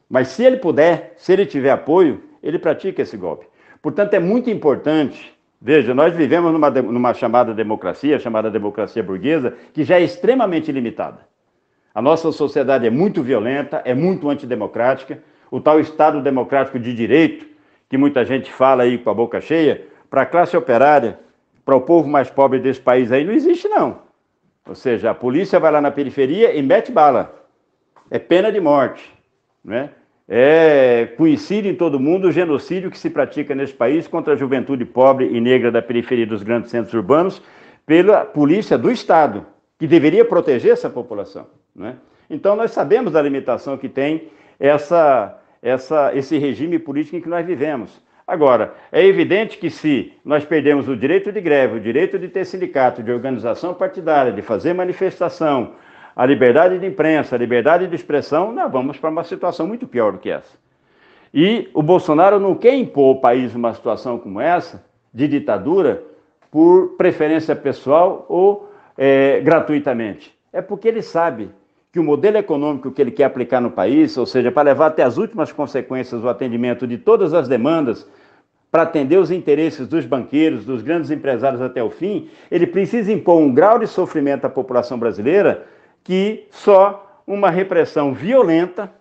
Mas se ele puder, se ele tiver apoio, ele pratica esse golpe. Portanto, é muito importante. Veja, nós vivemos numa, numa chamada democracia, chamada democracia burguesa, que já é extremamente limitada. A nossa sociedade é muito violenta, é muito antidemocrática. O tal Estado democrático de direito, que muita gente fala aí com a boca cheia, para a classe operária para o povo mais pobre desse país aí não existe, não. Ou seja, a polícia vai lá na periferia e mete bala. É pena de morte. Né? É conhecido em todo mundo o genocídio que se pratica nesse país contra a juventude pobre e negra da periferia dos grandes centros urbanos pela polícia do Estado, que deveria proteger essa população. Né? Então, nós sabemos da limitação que tem essa, essa, esse regime político em que nós vivemos. Agora, é evidente que se nós perdemos o direito de greve, o direito de ter sindicato, de organização partidária, de fazer manifestação, a liberdade de imprensa, a liberdade de expressão, nós vamos para uma situação muito pior do que essa. E o Bolsonaro não quer impor ao país uma situação como essa, de ditadura, por preferência pessoal ou é, gratuitamente. É porque ele sabe que o modelo econômico que ele quer aplicar no país, ou seja, para levar até as últimas consequências o atendimento de todas as demandas, para atender os interesses dos banqueiros, dos grandes empresários até o fim, ele precisa impor um grau de sofrimento à população brasileira que só uma repressão violenta,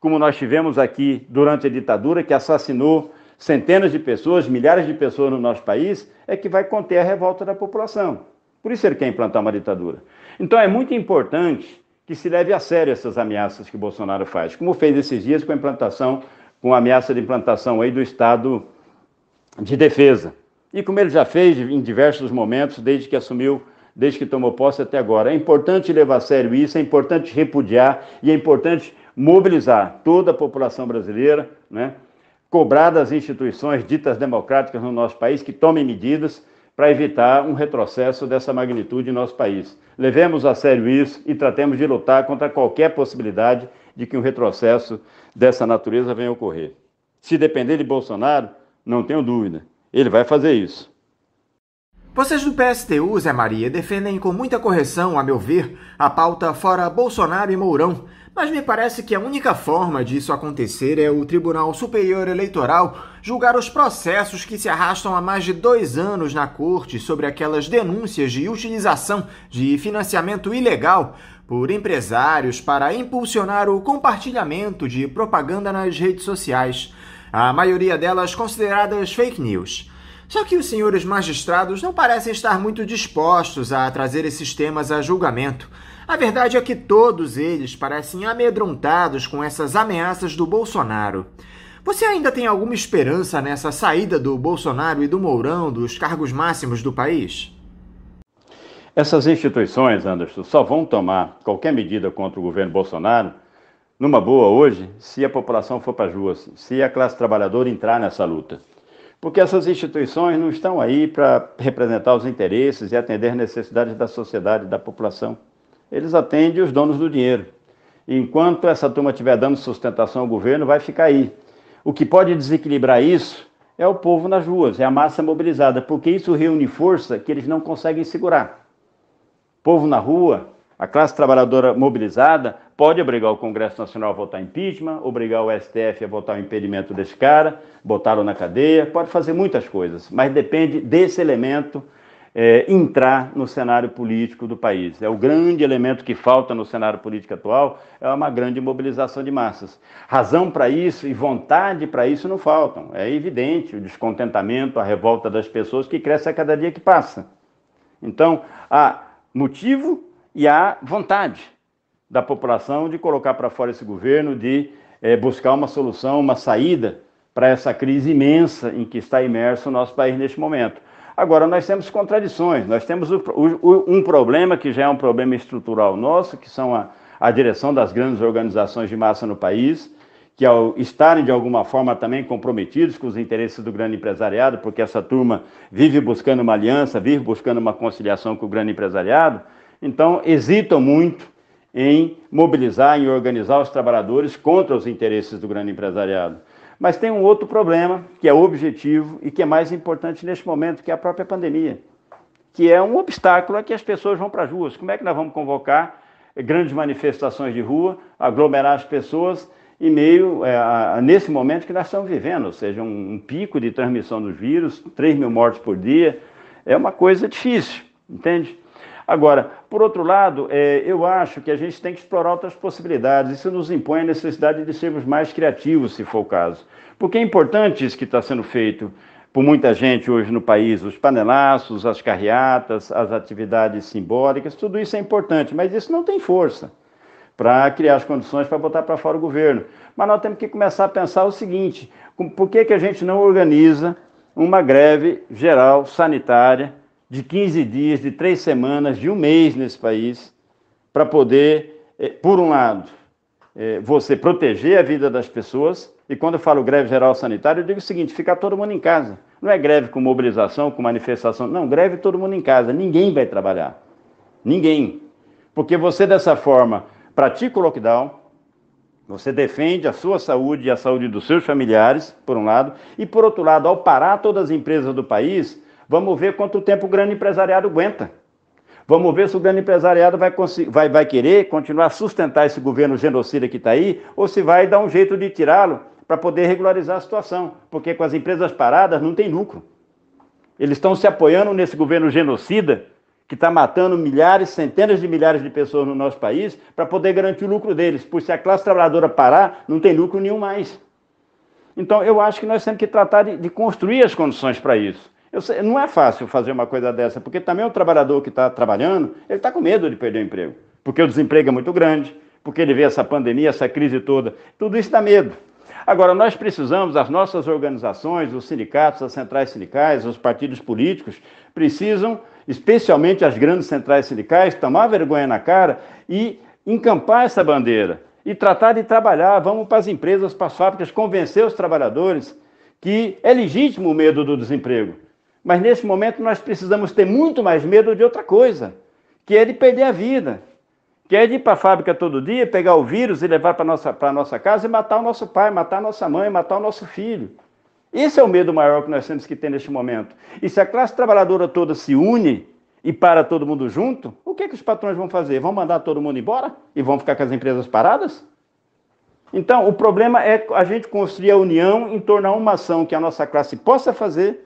como nós tivemos aqui durante a ditadura, que assassinou centenas de pessoas, milhares de pessoas no nosso país, é que vai conter a revolta da população. Por isso ele quer implantar uma ditadura. Então é muito importante que se leve a sério essas ameaças que Bolsonaro faz, como fez esses dias com a implantação, com a ameaça de implantação aí do Estado de Defesa. E como ele já fez em diversos momentos, desde que assumiu, desde que tomou posse até agora. É importante levar a sério isso, é importante repudiar e é importante mobilizar toda a população brasileira, né? cobrar das instituições ditas democráticas no nosso país que tomem medidas para evitar um retrocesso dessa magnitude em nosso país. Levemos a sério isso e tratemos de lutar contra qualquer possibilidade de que um retrocesso dessa natureza venha a ocorrer. Se depender de Bolsonaro, não tenho dúvida, ele vai fazer isso. Vocês do PSTU, Zé Maria, defendem com muita correção, a meu ver, a pauta fora Bolsonaro e Mourão, mas me parece que a única forma disso acontecer é o Tribunal Superior Eleitoral julgar os processos que se arrastam há mais de dois anos na Corte sobre aquelas denúncias de utilização de financiamento ilegal por empresários para impulsionar o compartilhamento de propaganda nas redes sociais, a maioria delas consideradas fake news. Só que os senhores magistrados não parecem estar muito dispostos a trazer esses temas a julgamento. A verdade é que todos eles parecem amedrontados com essas ameaças do Bolsonaro. Você ainda tem alguma esperança nessa saída do Bolsonaro e do Mourão dos cargos máximos do país? Essas instituições, Anderson, só vão tomar qualquer medida contra o governo Bolsonaro numa boa hoje se a população for para as ruas, se a classe trabalhadora entrar nessa luta. Porque essas instituições não estão aí para representar os interesses e atender necessidades da sociedade, da população eles atendem os donos do dinheiro. enquanto essa turma estiver dando sustentação ao governo, vai ficar aí. O que pode desequilibrar isso é o povo nas ruas, é a massa mobilizada, porque isso reúne força que eles não conseguem segurar. Povo na rua, a classe trabalhadora mobilizada, pode obrigar o Congresso Nacional a votar impeachment, obrigar o STF a votar o impedimento desse cara, botá-lo na cadeia, pode fazer muitas coisas, mas depende desse elemento é, entrar no cenário político do país. É o grande elemento que falta no cenário político atual, é uma grande mobilização de massas. Razão para isso e vontade para isso não faltam. É evidente o descontentamento, a revolta das pessoas que cresce a cada dia que passa. Então, há motivo e há vontade da população de colocar para fora esse governo, de é, buscar uma solução, uma saída para essa crise imensa em que está imerso o nosso país neste momento. Agora, nós temos contradições, nós temos o, o, um problema que já é um problema estrutural nosso, que são a, a direção das grandes organizações de massa no país, que ao estarem de alguma forma também comprometidos com os interesses do grande empresariado, porque essa turma vive buscando uma aliança, vive buscando uma conciliação com o grande empresariado, então hesitam muito em mobilizar, em organizar os trabalhadores contra os interesses do grande empresariado. Mas tem um outro problema, que é objetivo e que é mais importante neste momento, que é a própria pandemia, que é um obstáculo a que as pessoas vão para as ruas. Como é que nós vamos convocar grandes manifestações de rua, aglomerar as pessoas e meio é, a, nesse momento que nós estamos vivendo, ou seja, um, um pico de transmissão do vírus, 3 mil mortes por dia, é uma coisa difícil, entende? Agora, por outro lado, é, eu acho que a gente tem que explorar outras possibilidades. Isso nos impõe a necessidade de sermos mais criativos, se for o caso. Porque é importante isso que está sendo feito por muita gente hoje no país, os panelaços, as carreatas, as atividades simbólicas, tudo isso é importante, mas isso não tem força para criar as condições para botar para fora o governo. Mas nós temos que começar a pensar o seguinte: por que, que a gente não organiza uma greve geral sanitária de 15 dias, de três semanas, de um mês nesse país, para poder, eh, por um lado, eh, você proteger a vida das pessoas. E quando eu falo greve geral sanitária, eu digo o seguinte: ficar todo mundo em casa. Não é greve com mobilização, com manifestação. Não, greve todo mundo em casa. Ninguém vai trabalhar. Ninguém. Porque você, dessa forma, pratica o lockdown, você defende a sua saúde e a saúde dos seus familiares, por um lado, e por outro lado, ao parar todas as empresas do país, Vamos ver quanto tempo o grande empresariado aguenta. Vamos ver se o grande empresariado vai, vai, vai querer continuar a sustentar esse governo genocida que está aí, ou se vai dar um jeito de tirá-lo para poder regularizar a situação. Porque com as empresas paradas não tem lucro. Eles estão se apoiando nesse governo genocida que está matando milhares, centenas de milhares de pessoas no nosso país, para poder garantir o lucro deles. Por se a classe trabalhadora parar, não tem lucro nenhum mais. Então, eu acho que nós temos que tratar de, de construir as condições para isso. Eu, não é fácil fazer uma coisa dessa, porque também o trabalhador que está trabalhando, ele está com medo de perder o emprego, porque o desemprego é muito grande, porque ele vê essa pandemia, essa crise toda. Tudo isso dá medo. Agora, nós precisamos, as nossas organizações, os sindicatos, as centrais sindicais, os partidos políticos, precisam, especialmente as grandes centrais sindicais, tomar vergonha na cara e encampar essa bandeira e tratar de trabalhar. Vamos para as empresas, para as fábricas, convencer os trabalhadores que é legítimo o medo do desemprego mas nesse momento nós precisamos ter muito mais medo de outra coisa, que é de perder a vida, que é de ir para a fábrica todo dia, pegar o vírus e levar para a nossa, nossa casa e matar o nosso pai, matar a nossa mãe, matar o nosso filho. Esse é o medo maior que nós temos que ter neste momento. E se a classe trabalhadora toda se une e para todo mundo junto, o que, é que os patrões vão fazer? Vão mandar todo mundo embora e vão ficar com as empresas paradas? Então, o problema é a gente construir a união em torno a uma ação que a nossa classe possa fazer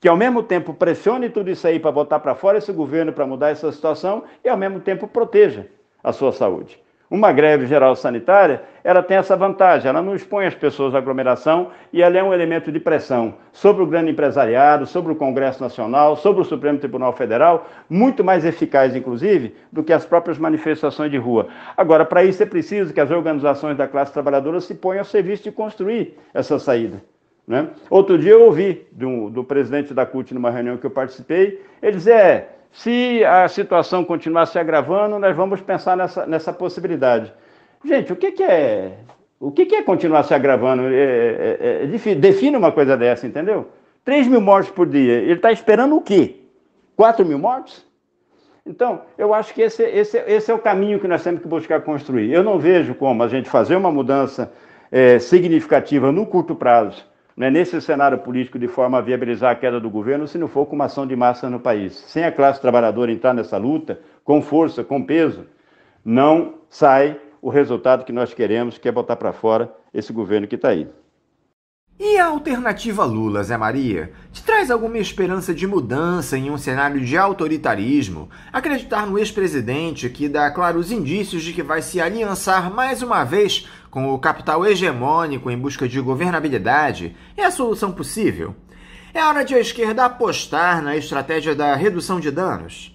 que ao mesmo tempo pressione tudo isso aí para botar para fora esse governo para mudar essa situação e ao mesmo tempo proteja a sua saúde. Uma greve geral sanitária, ela tem essa vantagem, ela não expõe as pessoas à aglomeração e ela é um elemento de pressão sobre o grande empresariado, sobre o Congresso Nacional, sobre o Supremo Tribunal Federal, muito mais eficaz, inclusive, do que as próprias manifestações de rua. Agora, para isso é preciso que as organizações da classe trabalhadora se ponham ao serviço de construir essa saída. Né? Outro dia eu ouvi do, do presidente da CUT numa reunião que eu participei, ele dizia, é, se a situação continuar se agravando, nós vamos pensar nessa, nessa possibilidade. Gente, o que, que é o que, que é continuar se agravando? É, é, é, é define uma coisa dessa, entendeu? 3 mil mortes por dia. Ele está esperando o quê? 4 mil mortes? Então, eu acho que esse, esse, esse é o caminho que nós temos que buscar construir. Eu não vejo como a gente fazer uma mudança é, significativa no curto prazo não é nesse cenário político de forma a viabilizar a queda do governo se não for com uma ação de massa no país. Sem a classe trabalhadora entrar nessa luta, com força, com peso, não sai o resultado que nós queremos, que é botar para fora esse governo que está aí. E a alternativa Lula, Zé Maria, te traz alguma esperança de mudança em um cenário de autoritarismo? Acreditar no ex-presidente que dá claros indícios de que vai se aliançar mais uma vez com o capital hegemônico em busca de governabilidade é a solução possível? É hora de a esquerda apostar na estratégia da redução de danos?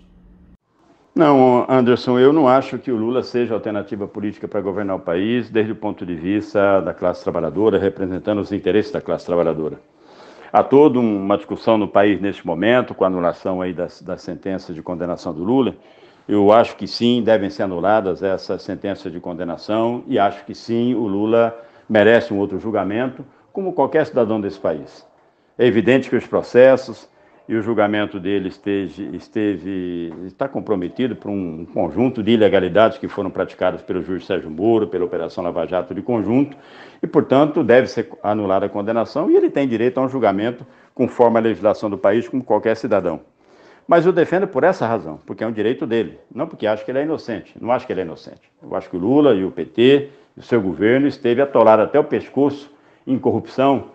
Não, Anderson, eu não acho que o Lula seja alternativa política para governar o país, desde o ponto de vista da classe trabalhadora, representando os interesses da classe trabalhadora. Há toda uma discussão no país neste momento, com a anulação aí das, das sentenças de condenação do Lula. Eu acho que sim, devem ser anuladas essas sentenças de condenação e acho que sim, o Lula merece um outro julgamento, como qualquer cidadão desse país. É evidente que os processos, e o julgamento dele esteve, esteve está comprometido por um conjunto de ilegalidades que foram praticadas pelo juiz Sérgio Moro, pela Operação Lava Jato de conjunto, e, portanto, deve ser anulada a condenação e ele tem direito a um julgamento conforme a legislação do país, como qualquer cidadão. Mas eu defendo por essa razão, porque é um direito dele, não porque acho que ele é inocente. Não acho que ele é inocente. Eu acho que o Lula e o PT, o seu governo, esteve atolado até o pescoço em corrupção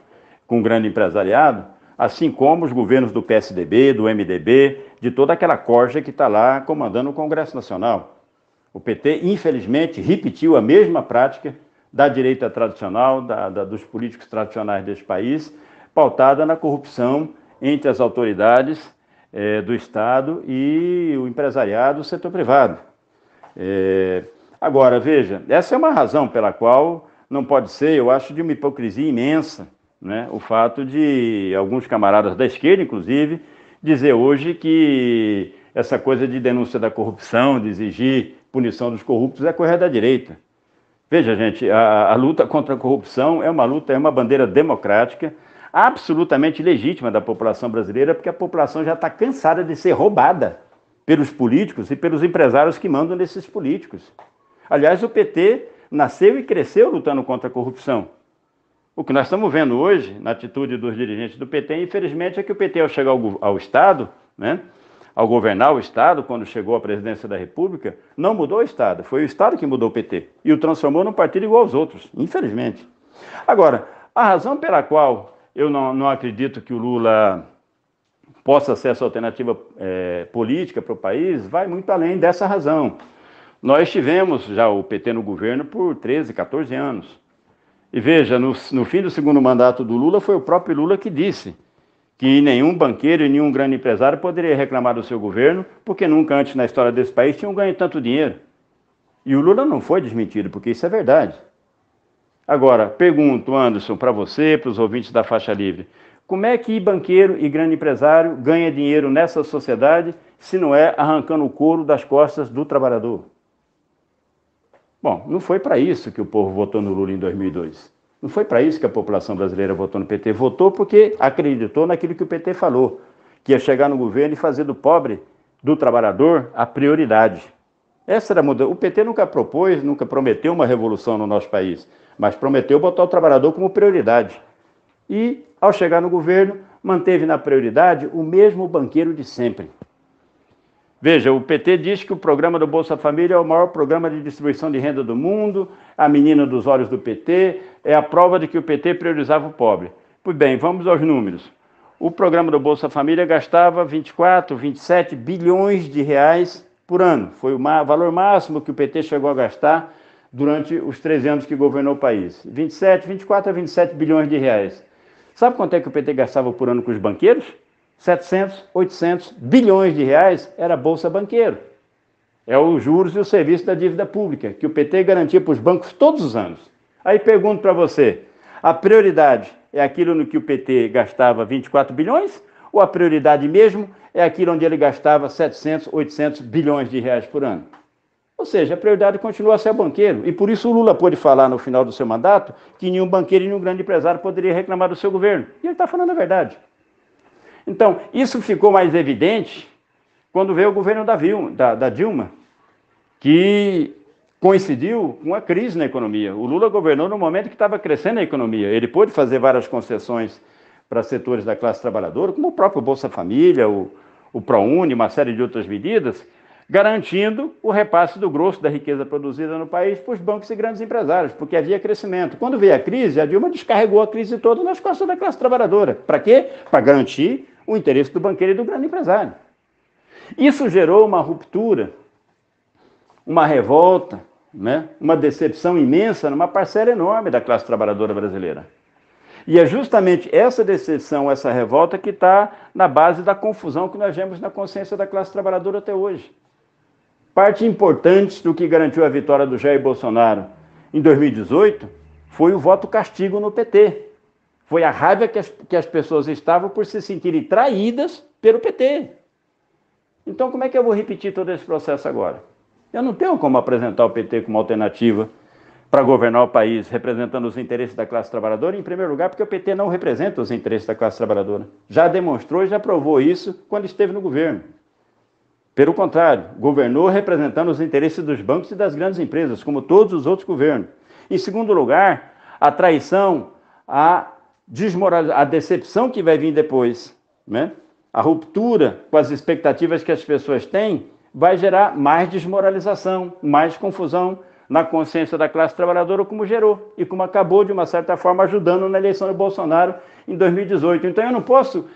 com um grande empresariado, assim como os governos do PSDB, do MDB, de toda aquela corja que está lá comandando o Congresso Nacional. O PT, infelizmente, repetiu a mesma prática da direita tradicional, da, da, dos políticos tradicionais deste país, pautada na corrupção entre as autoridades eh, do Estado e o empresariado, o setor privado. Eh, agora, veja, essa é uma razão pela qual não pode ser, eu acho, de uma hipocrisia imensa né, o fato de alguns camaradas da esquerda, inclusive, dizer hoje que essa coisa de denúncia da corrupção, de exigir punição dos corruptos, é coisa da direita. Veja, gente, a, a, luta contra a corrupção é uma luta, é uma bandeira democrática, absolutamente legítima da população brasileira, porque a população já está cansada de ser roubada pelos políticos e pelos empresários que mandam nesses políticos. Aliás, o PT nasceu e cresceu lutando contra a corrupção. O que nós estamos vendo hoje, na atitude dos dirigentes do PT, infelizmente, é que o PT, ao chegar ao, ao Estado, né, ao governar o Estado, quando chegou à presidência da República, não mudou o Estado, foi o Estado que mudou o PT e o transformou num partido igual aos outros, infelizmente. Agora, a razão pela qual eu não, não acredito que o Lula possa ser essa alternativa é, política para o país vai muito além dessa razão. Nós tivemos já o PT no governo por 13, 14 anos. E veja, no, no fim do segundo mandato do Lula, foi o próprio Lula que disse que nenhum banqueiro e nenhum grande empresário poderia reclamar do seu governo, porque nunca antes na história desse país tinham ganho tanto dinheiro. E o Lula não foi desmentido, porque isso é verdade. Agora, pergunto, Anderson, para você, para os ouvintes da faixa livre, como é que banqueiro e grande empresário ganha dinheiro nessa sociedade se não é arrancando o couro das costas do trabalhador? Bom, não foi para isso que o povo votou no Lula em 2002. Não foi para isso que a população brasileira votou no PT. Votou porque acreditou naquilo que o PT falou, que ia chegar no governo e fazer do pobre, do trabalhador, a prioridade. Essa era a mudança. O PT nunca propôs, nunca prometeu uma revolução no nosso país, mas prometeu botar o trabalhador como prioridade. E, ao chegar no governo, manteve na prioridade o mesmo banqueiro de sempre, Veja, o PT diz que o programa do Bolsa Família é o maior programa de distribuição de renda do mundo, é a menina dos olhos do PT, é a prova de que o PT priorizava o pobre. Pois bem, vamos aos números. O programa do Bolsa Família gastava 24, 27 bilhões de reais por ano. Foi o valor máximo que o PT chegou a gastar durante os três anos que governou o país. 27, 24 a 27 bilhões de reais. Sabe quanto é que o PT gastava por ano com os banqueiros? 700, 800 bilhões de reais era bolsa banqueiro. É os juros e o serviço da dívida pública, que o PT garantia para os bancos todos os anos. Aí pergunto para você: a prioridade é aquilo no que o PT gastava 24 bilhões? Ou a prioridade mesmo é aquilo onde ele gastava 700, 800 bilhões de reais por ano? Ou seja, a prioridade continua a ser banqueiro. E por isso o Lula pôde falar no final do seu mandato que nenhum banqueiro e nenhum grande empresário poderia reclamar do seu governo. E ele está falando a verdade. Então, isso ficou mais evidente quando veio o governo da, Vilma, da, da Dilma, que coincidiu com a crise na economia. O Lula governou no momento que estava crescendo a economia. Ele pôde fazer várias concessões para setores da classe trabalhadora, como o próprio Bolsa Família, o, o ProUni, uma série de outras medidas, garantindo o repasse do grosso da riqueza produzida no país para os bancos e grandes empresários, porque havia crescimento. Quando veio a crise, a Dilma descarregou a crise toda nas costas da classe trabalhadora. Para quê? Para garantir o interesse do banqueiro e do grande empresário. Isso gerou uma ruptura, uma revolta, né? uma decepção imensa numa parcela enorme da classe trabalhadora brasileira. E é justamente essa decepção, essa revolta que está na base da confusão que nós vemos na consciência da classe trabalhadora até hoje. Parte importante do que garantiu a vitória do Jair Bolsonaro em 2018 foi o voto castigo no PT, foi a raiva que as, que as pessoas estavam por se sentirem traídas pelo PT. Então, como é que eu vou repetir todo esse processo agora? Eu não tenho como apresentar o PT como alternativa para governar o país, representando os interesses da classe trabalhadora, em primeiro lugar, porque o PT não representa os interesses da classe trabalhadora. Já demonstrou e já provou isso quando esteve no governo. Pelo contrário, governou representando os interesses dos bancos e das grandes empresas, como todos os outros governos. Em segundo lugar, a traição à desmoralizar, a decepção que vai vir depois, né? a ruptura com as expectativas que as pessoas têm, vai gerar mais desmoralização, mais confusão na consciência da classe trabalhadora, como gerou e como acabou, de uma certa forma, ajudando na eleição do Bolsonaro em 2018. Então, eu não posso,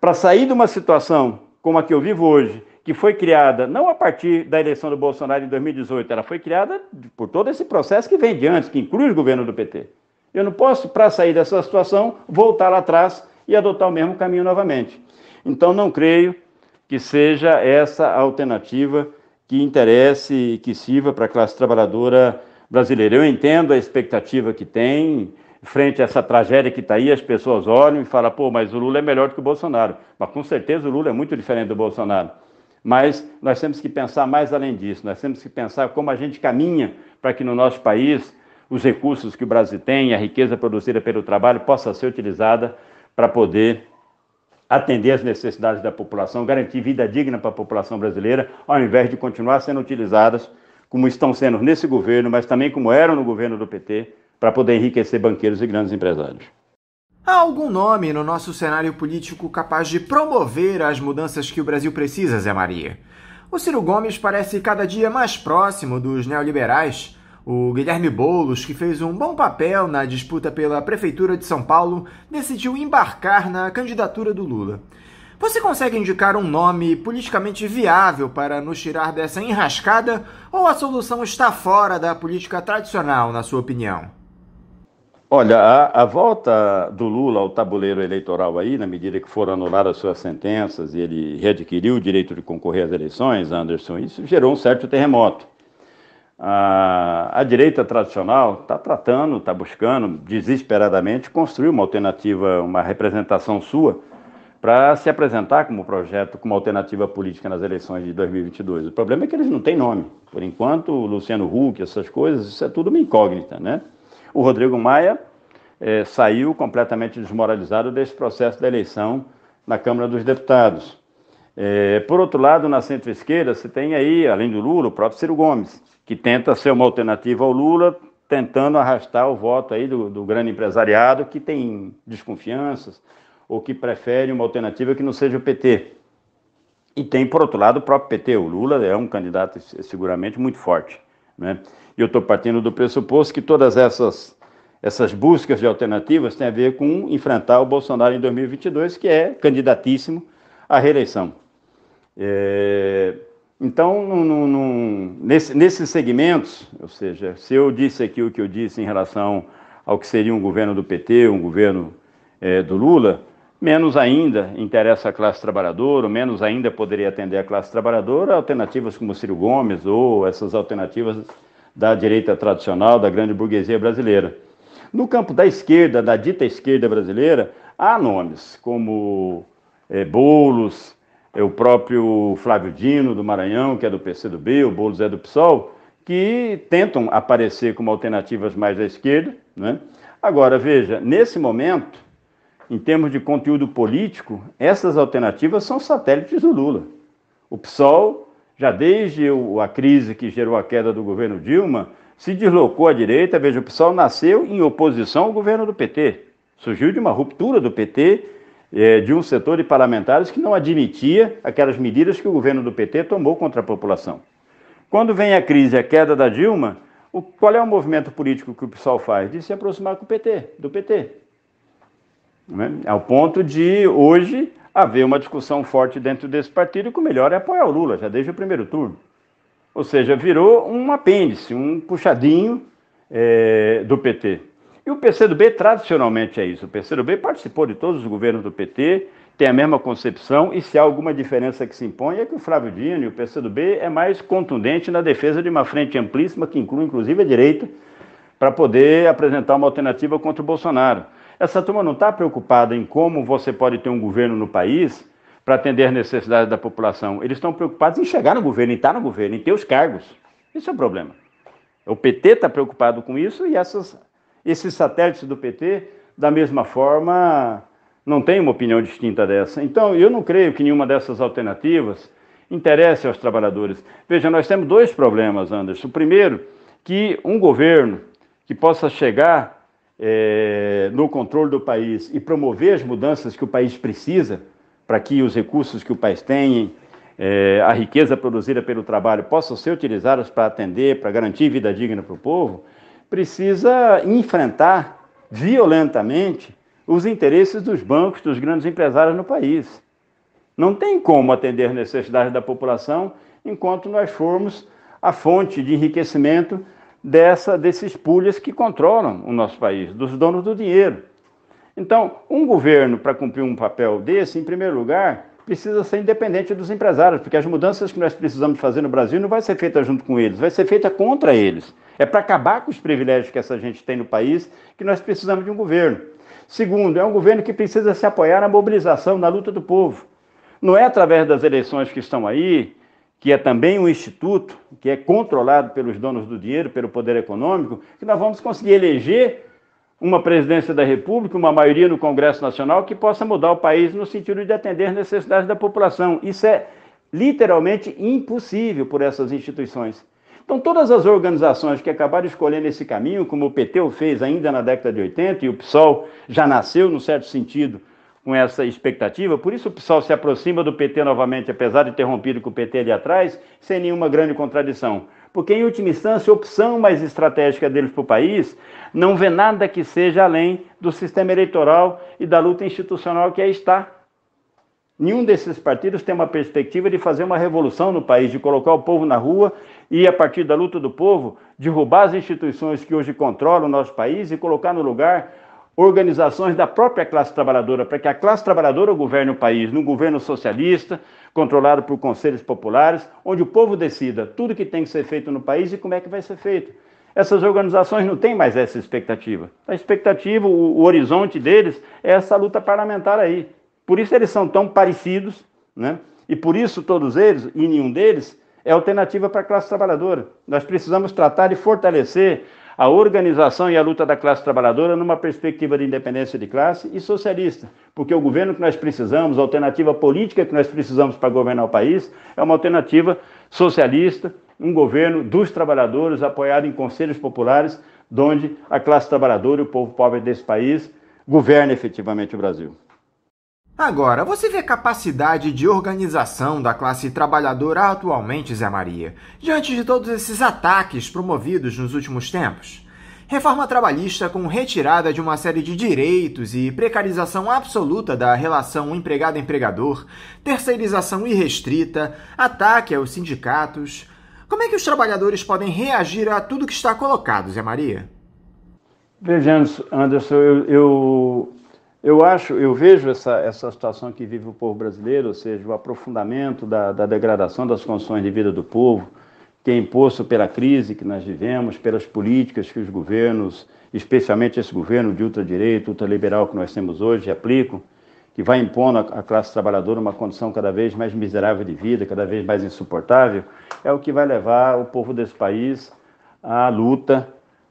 para sair de uma situação como a que eu vivo hoje, que foi criada não a partir da eleição do Bolsonaro em 2018, ela foi criada por todo esse processo que vem de antes, que inclui o governo do PT. Eu não posso, para sair dessa situação, voltar lá atrás e adotar o mesmo caminho novamente. Então, não creio que seja essa a alternativa que interesse e que sirva para a classe trabalhadora brasileira. Eu entendo a expectativa que tem frente a essa tragédia que está aí, as pessoas olham e falam, pô, mas o Lula é melhor do que o Bolsonaro. Mas com certeza o Lula é muito diferente do Bolsonaro. Mas nós temos que pensar mais além disso, nós temos que pensar como a gente caminha para que no nosso país os recursos que o Brasil tem, a riqueza produzida pelo trabalho, possa ser utilizada para poder atender às necessidades da população, garantir vida digna para a população brasileira, ao invés de continuar sendo utilizadas como estão sendo nesse governo, mas também como eram no governo do PT, para poder enriquecer banqueiros e grandes empresários. Há algum nome no nosso cenário político capaz de promover as mudanças que o Brasil precisa, Zé Maria? O Ciro Gomes parece cada dia mais próximo dos neoliberais, o Guilherme Bolos, que fez um bom papel na disputa pela prefeitura de São Paulo, decidiu embarcar na candidatura do Lula. Você consegue indicar um nome politicamente viável para nos tirar dessa enrascada ou a solução está fora da política tradicional, na sua opinião? Olha, a, a, volta do Lula ao tabuleiro eleitoral aí, na medida que foram anuladas suas sentenças e ele readquiriu o direito de concorrer às eleições, Anderson, isso gerou um certo terremoto. A, a direita tradicional está tratando, está buscando desesperadamente construir uma alternativa, uma representação sua para se apresentar como projeto, como alternativa política nas eleições de 2022. O problema é que eles não têm nome. Por enquanto, Luciano Huck, essas coisas, isso é tudo uma incógnita, né? O Rodrigo Maia é, saiu completamente desmoralizado desse processo da eleição na Câmara dos Deputados. É, por outro lado, na centro-esquerda, você tem aí, além do Lula, o próprio Ciro Gomes, que tenta ser uma alternativa ao Lula, tentando arrastar o voto aí do, do grande empresariado que tem desconfianças ou que prefere uma alternativa que não seja o PT. E tem, por outro lado, o próprio PT. O Lula é um candidato eh, seguramente muito forte. Né? E eu estou partindo do pressuposto que todas essas, essas buscas de alternativas têm a ver com enfrentar o Bolsonaro em 2022, que é candidatíssimo à reeleição. É... Então, nesse, nesses segmentos, ou seja, se eu disse aqui o que eu disse em relação ao que seria um governo do PT, um governo é, do Lula, menos ainda interessa a classe trabalhadora, menos ainda poderia atender a classe trabalhadora alternativas como Ciro Gomes ou essas alternativas da direita tradicional, da grande burguesia brasileira. No campo da esquerda, da dita esquerda brasileira, há nomes como é, Boulos, é o próprio Flávio Dino, do Maranhão, que é do PCdoB, o Boulos é do PSOL, que tentam aparecer como alternativas mais à esquerda. Né? Agora, veja, nesse momento, em termos de conteúdo político, essas alternativas são satélites do Lula. O PSOL, já desde a crise que gerou a queda do governo Dilma, se deslocou à direita. Veja, o PSOL nasceu em oposição ao governo do PT. Surgiu de uma ruptura do PT é, de um setor de parlamentares que não admitia aquelas medidas que o governo do PT tomou contra a população. Quando vem a crise, a queda da Dilma, o, qual é o movimento político que o PSOL faz? De se aproximar com o PT, do PT. Né? Ao ponto de hoje haver uma discussão forte dentro desse partido que o melhor é apoiar o Lula, já desde o primeiro turno. Ou seja, virou um apêndice, um puxadinho é, do PT. E o PCdoB tradicionalmente é isso. O PCdoB participou de todos os governos do PT, tem a mesma concepção, e se há alguma diferença que se impõe é que o Flávio Dino e o PCdoB é mais contundente na defesa de uma frente amplíssima, que inclui inclusive a direita, para poder apresentar uma alternativa contra o Bolsonaro. Essa turma não está preocupada em como você pode ter um governo no país para atender as necessidades da população. Eles estão preocupados em chegar no governo, em estar no governo, em ter os cargos. Isso é o problema. O PT está preocupado com isso e essas esses satélites do PT, da mesma forma, não têm uma opinião distinta dessa. Então, eu não creio que nenhuma dessas alternativas interesse aos trabalhadores. Veja, nós temos dois problemas, Anderson. O primeiro, que um governo que possa chegar é, no controle do país e promover as mudanças que o país precisa para que os recursos que o país tem, é, a riqueza produzida pelo trabalho, possam ser utilizados para atender, para garantir vida digna para o povo, precisa enfrentar violentamente os interesses dos bancos, dos grandes empresários no país. Não tem como atender as necessidades da população enquanto nós formos a fonte de enriquecimento dessa, desses pulhas que controlam o nosso país, dos donos do dinheiro. Então, um governo, para cumprir um papel desse, em primeiro lugar, precisa ser independente dos empresários, porque as mudanças que nós precisamos fazer no Brasil não vai ser feita junto com eles, vai ser feita contra eles. É para acabar com os privilégios que essa gente tem no país que nós precisamos de um governo. Segundo, é um governo que precisa se apoiar na mobilização, na luta do povo. Não é através das eleições que estão aí, que é também um instituto, que é controlado pelos donos do dinheiro, pelo poder econômico, que nós vamos conseguir eleger uma presidência da República, uma maioria no Congresso Nacional que possa mudar o país no sentido de atender as necessidades da população. Isso é literalmente impossível por essas instituições. Então, todas as organizações que acabaram escolhendo esse caminho, como o PT o fez ainda na década de 80, e o PSOL já nasceu, num certo sentido, com essa expectativa, por isso o PSOL se aproxima do PT novamente, apesar de ter rompido com o PT ali atrás, sem nenhuma grande contradição. Porque, em última instância, a opção mais estratégica deles para o país não vê nada que seja além do sistema eleitoral e da luta institucional que aí está. Nenhum desses partidos tem uma perspectiva de fazer uma revolução no país, de colocar o povo na rua e, a partir da luta do povo, derrubar as instituições que hoje controlam o nosso país e colocar no lugar organizações da própria classe trabalhadora, para que a classe trabalhadora governe o país, num governo socialista, controlado por conselhos populares, onde o povo decida tudo que tem que ser feito no país e como é que vai ser feito. Essas organizações não têm mais essa expectativa. A expectativa, o, o horizonte deles é essa luta parlamentar aí. Por isso eles são tão parecidos, né? E por isso todos eles, e nenhum deles, é alternativa para a classe trabalhadora. Nós precisamos tratar de fortalecer a organização e a luta da classe trabalhadora numa perspectiva de independência de classe e socialista, porque o governo que nós precisamos, a alternativa política que nós precisamos para governar o país, é uma alternativa socialista, um governo dos trabalhadores apoiado em conselhos populares, onde a classe trabalhadora e o povo pobre desse país governa efetivamente o Brasil. Agora, você vê a capacidade de organização da classe trabalhadora atualmente, Zé Maria, diante de todos esses ataques promovidos nos últimos tempos? Reforma trabalhista com retirada de uma série de direitos e precarização absoluta da relação empregado-empregador, terceirização irrestrita, ataque aos sindicatos. Como é que os trabalhadores podem reagir a tudo que está colocado, Zé Maria? Veja, Anderson, eu, eu eu acho, eu vejo essa, essa situação que vive o povo brasileiro, ou seja, o aprofundamento da, da degradação das condições de vida do povo, que é imposto pela crise que nós vivemos, pelas políticas que os governos, especialmente esse governo de ultradireita, ultraliberal que nós temos hoje, aplicam, que vai impondo à classe trabalhadora uma condição cada vez mais miserável de vida, cada vez mais insuportável, é o que vai levar o povo desse país à luta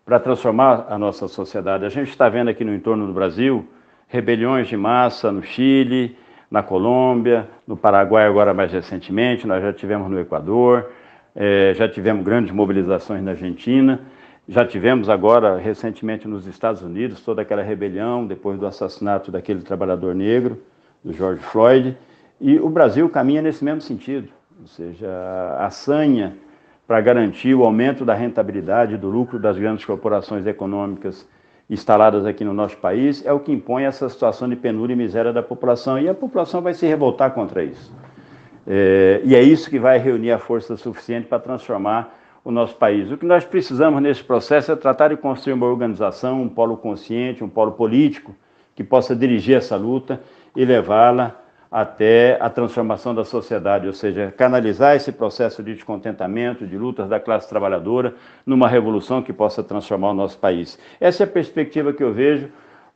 para transformar a nossa sociedade. A gente está vendo aqui no entorno do Brasil rebeliões de massa no Chile, na Colômbia, no Paraguai, agora mais recentemente, nós já tivemos no Equador, é, já tivemos grandes mobilizações na Argentina, já tivemos agora recentemente nos Estados Unidos toda aquela rebelião depois do assassinato daquele trabalhador negro, do George Floyd, e o Brasil caminha nesse mesmo sentido, ou seja, a sanha para garantir o aumento da rentabilidade do lucro das grandes corporações econômicas instaladas aqui no nosso país, é o que impõe essa situação de penúria e miséria da população. E a população vai se revoltar contra isso. É, e é isso que vai reunir a força suficiente para transformar o nosso país. O que nós precisamos nesse processo é tratar de construir uma organização, um polo consciente, um polo político que possa dirigir essa luta e levá-la até a transformação da sociedade, ou seja, canalizar esse processo de descontentamento, de lutas da classe trabalhadora, numa revolução que possa transformar o nosso país. Essa é a perspectiva que eu vejo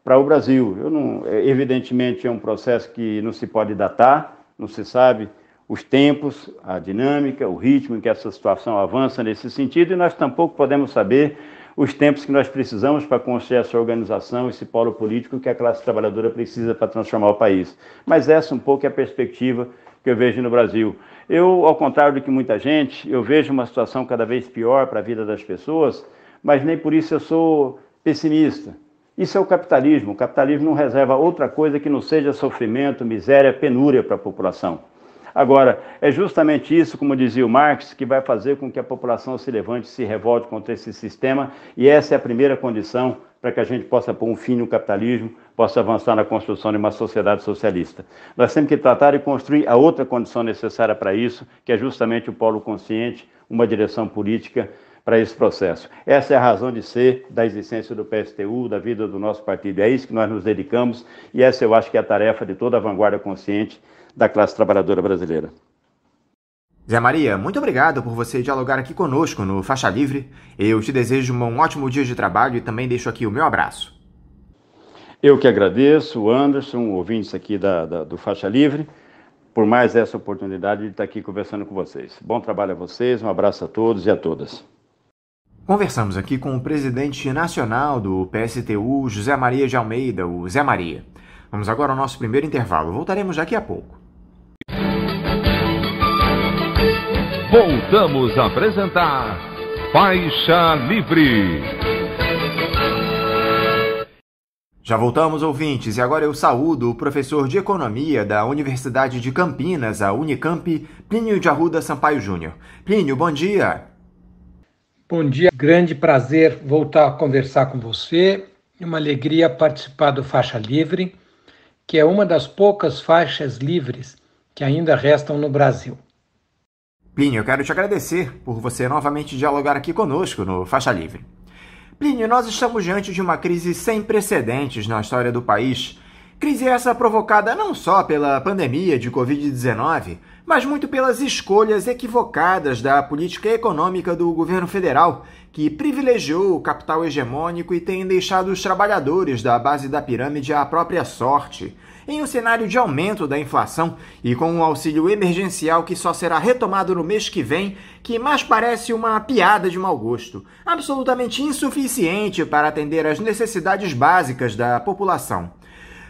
para o Brasil. Eu não, é, evidentemente, é um processo que não se pode datar, não se sabe os tempos, a dinâmica, o ritmo em que essa situação avança nesse sentido, e nós tampouco podemos saber os tempos que nós precisamos para construir essa organização, esse polo político que a classe trabalhadora precisa para transformar o país. Mas essa um pouco é a perspectiva que eu vejo no Brasil. Eu, ao contrário do que muita gente, eu vejo uma situação cada vez pior para a vida das pessoas, mas nem por isso eu sou pessimista. Isso é o capitalismo. O capitalismo não reserva outra coisa que não seja sofrimento, miséria, penúria para a população. Agora, é justamente isso, como dizia o Marx, que vai fazer com que a população se levante, se revolte contra esse sistema, e essa é a primeira condição para que a gente possa pôr um fim no capitalismo, possa avançar na construção de uma sociedade socialista. Nós temos que tratar e construir a outra condição necessária para isso, que é justamente o polo consciente, uma direção política para esse processo. Essa é a razão de ser da existência do PSTU, da vida do nosso partido. É isso que nós nos dedicamos e essa eu acho que é a tarefa de toda a vanguarda consciente da classe trabalhadora brasileira. Zé Maria, muito obrigado por você dialogar aqui conosco no Faixa Livre. Eu te desejo um ótimo dia de trabalho e também deixo aqui o meu abraço. Eu que agradeço, Anderson, ouvintes aqui da, da, do Faixa Livre, por mais essa oportunidade de estar aqui conversando com vocês. Bom trabalho a vocês, um abraço a todos e a todas. Conversamos aqui com o presidente nacional do PSTU, José Maria de Almeida, o Zé Maria. Vamos agora ao nosso primeiro intervalo. Voltaremos daqui a pouco. Voltamos a apresentar Faixa Livre. Já voltamos, ouvintes, e agora eu saúdo o professor de Economia da Universidade de Campinas, a Unicamp, Plínio de Arruda Sampaio Júnior. Plínio, bom dia. Bom dia, grande prazer voltar a conversar com você. É uma alegria participar do Faixa Livre que é uma das poucas faixas livres que ainda restam no Brasil. Plínio, eu quero te agradecer por você novamente dialogar aqui conosco no Faixa Livre. Plínio, nós estamos diante de uma crise sem precedentes na história do país. Crise essa provocada não só pela pandemia de Covid-19, mas muito pelas escolhas equivocadas da política econômica do governo federal, que privilegiou o capital hegemônico e tem deixado os trabalhadores da base da pirâmide à própria sorte. Em um cenário de aumento da inflação e com um auxílio emergencial que só será retomado no mês que vem, que mais parece uma piada de mau gosto, absolutamente insuficiente para atender às necessidades básicas da população.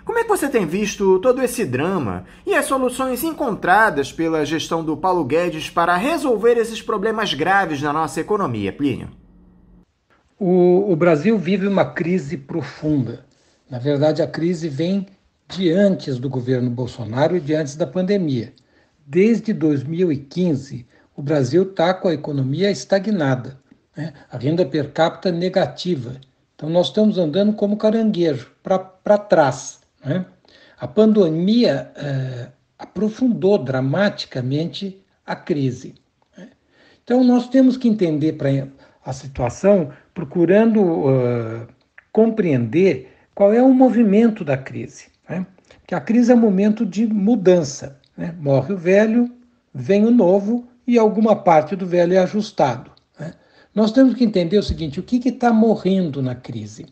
Como é que você tem visto todo esse drama e as soluções encontradas pela gestão do Paulo Guedes para resolver esses problemas graves na nossa economia, Plínio? O, o Brasil vive uma crise profunda. Na verdade, a crise vem de antes do governo Bolsonaro e de antes da pandemia. Desde 2015, o Brasil está com a economia estagnada, né? a renda per capita negativa. Então, nós estamos andando como caranguejo, para trás. Né? A pandemia eh, aprofundou dramaticamente a crise. Né? Então, nós temos que entender pra, a situação procurando uh, compreender qual é o movimento da crise. Né? Que a crise é um momento de mudança. Né? Morre o velho, vem o novo e alguma parte do velho é ajustado. Né? Nós temos que entender o seguinte: o que está morrendo na crise?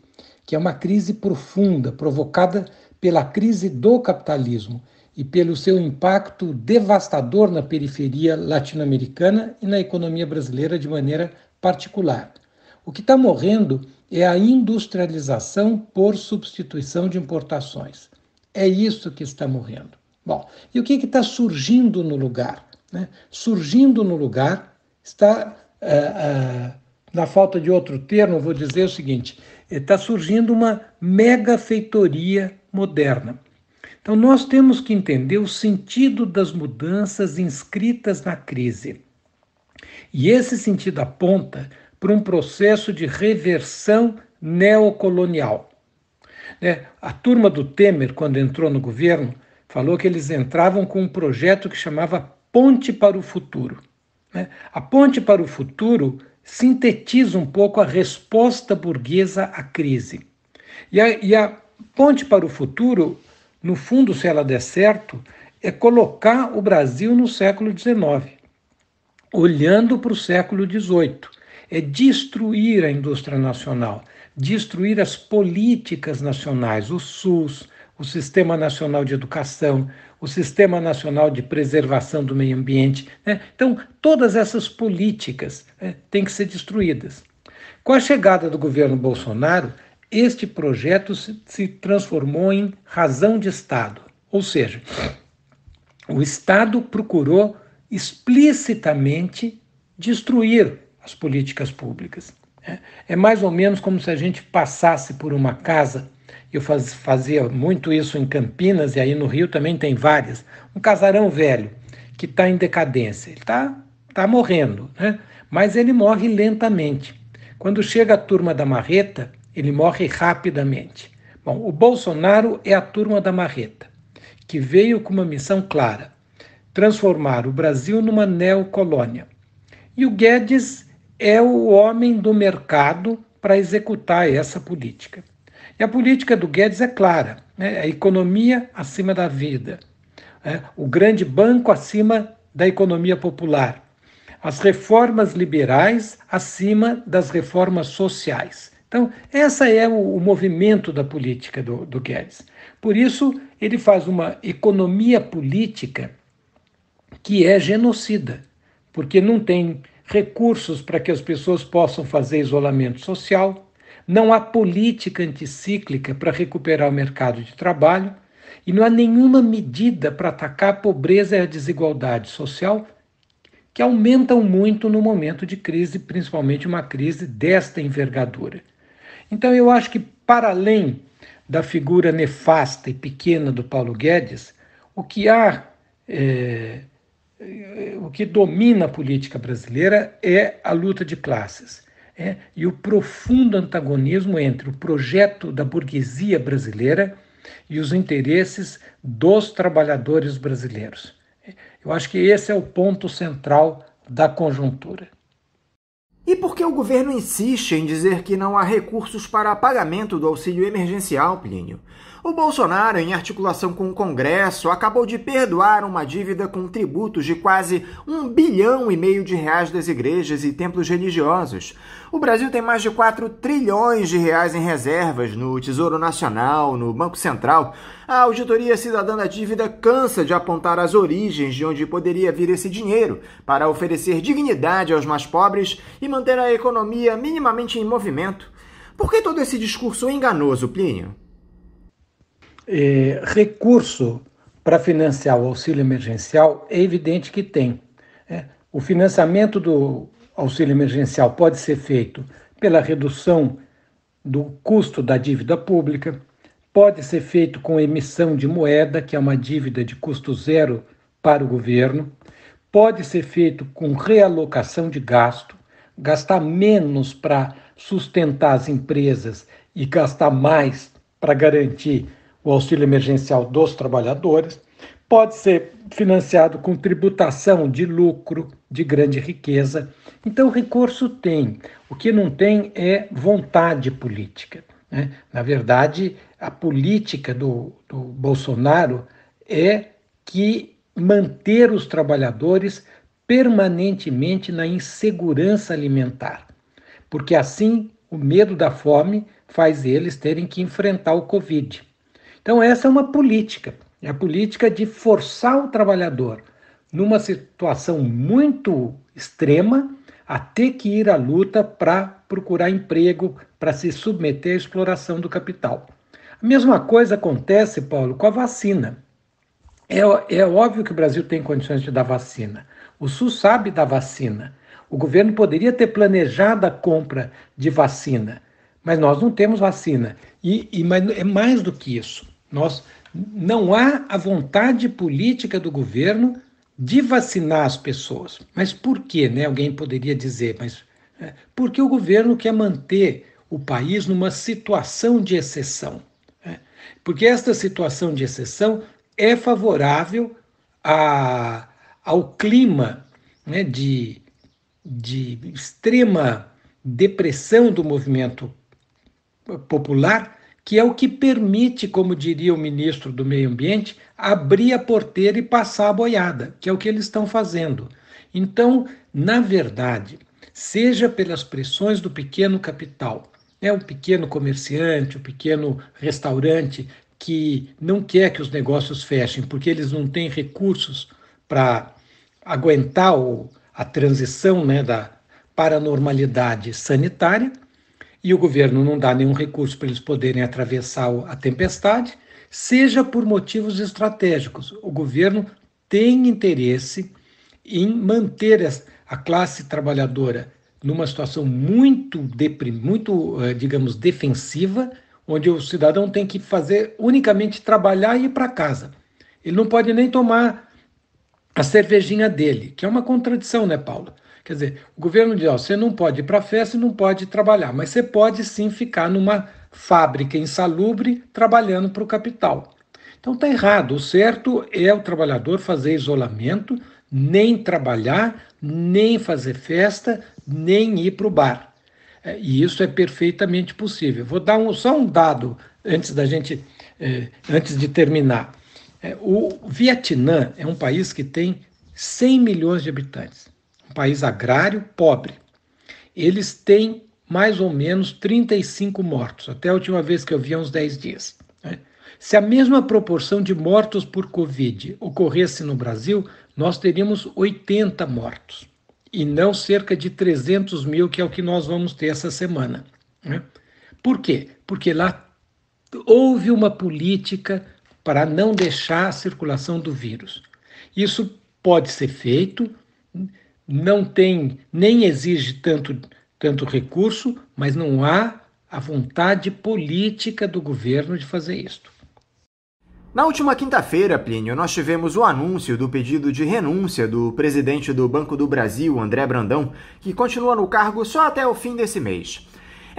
Que é uma crise profunda, provocada pela crise do capitalismo e pelo seu impacto devastador na periferia latino-americana e na economia brasileira de maneira particular. O que está morrendo é a industrialização por substituição de importações. É isso que está morrendo. Bom, e o que está surgindo no lugar? Né? Surgindo no lugar está, uh, uh, na falta de outro termo, vou dizer o seguinte: está eh, surgindo uma mega feitoria moderna. Então, nós temos que entender o sentido das mudanças inscritas na crise. E esse sentido aponta para um processo de reversão neocolonial. Né, a turma do Temer, quando entrou no governo, falou que eles entravam com um projeto que chamava Ponte para o Futuro. Né, a Ponte para o Futuro sintetiza um pouco a resposta burguesa à crise. E a, e a ponte para o futuro, no fundo, se ela der certo, é colocar o Brasil no século XIX, olhando para o século XVIII. É destruir a indústria nacional, destruir as políticas nacionais, o SUS, o Sistema Nacional de Educação, o Sistema Nacional de Preservação do Meio Ambiente. Né? Então, todas essas políticas né, têm que ser destruídas. Com a chegada do governo Bolsonaro, este projeto se, se transformou em razão de Estado, ou seja, o Estado procurou explicitamente destruir as políticas públicas. É, é mais ou menos como se a gente passasse por uma casa. Eu faz, fazia muito isso em Campinas e aí no Rio também tem várias. Um casarão velho que está em decadência, ele está tá morrendo, né? mas ele morre lentamente. Quando chega a turma da marreta, ele morre rapidamente. Bom, o Bolsonaro é a turma da marreta, que veio com uma missão clara: transformar o Brasil numa neocolônia. E o Guedes é o homem do mercado para executar essa política. E a política do Guedes é clara: né? É a economia acima da vida, né? o grande banco acima da economia popular, as reformas liberais acima das reformas sociais. Então, esse é o, o movimento da política do, do Guedes. Por isso, ele faz uma economia política que é genocida, porque não tem recursos para que as pessoas possam fazer isolamento social, não há política anticíclica para recuperar o mercado de trabalho e não há nenhuma medida para atacar a pobreza e a desigualdade social que aumentam muito no momento de crise, principalmente uma crise desta envergadura. Então eu acho que para além da figura nefasta e pequena do Paulo Guedes, o que há é, é, o que domina a política brasileira é a luta de classes é, e o profundo antagonismo entre o projeto da burguesia brasileira e os interesses dos trabalhadores brasileiros. Eu acho que esse é o ponto central da conjuntura. E por que o governo insiste em dizer que não há recursos para pagamento do auxílio emergencial, Plínio? O Bolsonaro, em articulação com o Congresso, acabou de perdoar uma dívida com tributos de quase um bilhão e meio de reais das igrejas e templos religiosos. O Brasil tem mais de 4 trilhões de reais em reservas no Tesouro Nacional, no Banco Central. A Auditoria Cidadã da Dívida cansa de apontar as origens de onde poderia vir esse dinheiro para oferecer dignidade aos mais pobres e manter a economia minimamente em movimento. Por que todo esse discurso enganoso, Plínio? É, recurso para financiar o auxílio emergencial, é evidente que tem. Né? O financiamento do auxílio emergencial pode ser feito pela redução do custo da dívida pública, pode ser feito com emissão de moeda, que é uma dívida de custo zero para o governo, pode ser feito com realocação de gasto, gastar menos para sustentar as empresas e gastar mais para garantir o auxílio emergencial dos trabalhadores, pode ser financiado com tributação de lucro de grande riqueza. Então, recurso tem. O que não tem é vontade política. Né? Na verdade, a política do, do Bolsonaro é que manter os trabalhadores permanentemente na insegurança alimentar, porque assim o medo da fome faz eles terem que enfrentar o Covid. Então, essa é uma política, é a política de forçar o trabalhador, numa situação muito extrema, a ter que ir à luta para procurar emprego, para se submeter à exploração do capital. A mesma coisa acontece, Paulo, com a vacina. É, é óbvio que o Brasil tem condições de dar vacina. O SUS sabe da vacina. O governo poderia ter planejado a compra de vacina, mas nós não temos vacina. E, e é mais do que isso. Nós não há a vontade política do governo de vacinar as pessoas. Mas por quê, né? Alguém poderia dizer, mas é, porque o governo quer manter o país numa situação de exceção. Né? Porque esta situação de exceção é favorável a, ao clima né, de, de extrema depressão do movimento popular que é o que permite, como diria o ministro do Meio Ambiente, abrir a porteira e passar a boiada, que é o que eles estão fazendo. Então, na verdade, seja pelas pressões do pequeno capital, né, o pequeno comerciante, o pequeno restaurante que não quer que os negócios fechem porque eles não têm recursos para aguentar o, a transição né, da paranormalidade sanitária e o governo não dá nenhum recurso para eles poderem atravessar a tempestade, seja por motivos estratégicos. O governo tem interesse em manter a classe trabalhadora numa situação muito, muito eh, digamos, defensiva, onde o cidadão tem que fazer unicamente trabalhar e ir para casa. Ele não pode nem tomar a cervejinha dele, que é uma contradição, né, Paulo? Quer dizer, o governo diz: ó, você não pode ir para a festa e não pode trabalhar, mas você pode sim ficar numa fábrica insalubre trabalhando para o capital. Então está errado. O certo é o trabalhador fazer isolamento, nem trabalhar, nem fazer festa, nem ir para o bar. É, e isso é perfeitamente possível. Vou dar um, só um dado antes da gente, é, antes de terminar. É, o Vietnã é um país que tem 100 milhões de habitantes país agrário pobre. Eles têm mais ou menos 35 mortos, até a última vez que eu vi, há uns 10 dias. Né? Se a mesma proporção de mortos por Covid ocorresse no Brasil, nós teríamos 80 mortos, e não cerca de 300 mil, que é o que nós vamos ter essa semana. Né? Por quê? Porque lá houve uma política para não deixar a circulação do vírus. Isso pode ser feito não tem, nem exige tanto, tanto recurso, mas não há a vontade política do governo de fazer isto. Na última quinta-feira, Plínio, nós tivemos o anúncio do pedido de renúncia do presidente do Banco do Brasil, André Brandão, que continua no cargo só até o fim desse mês.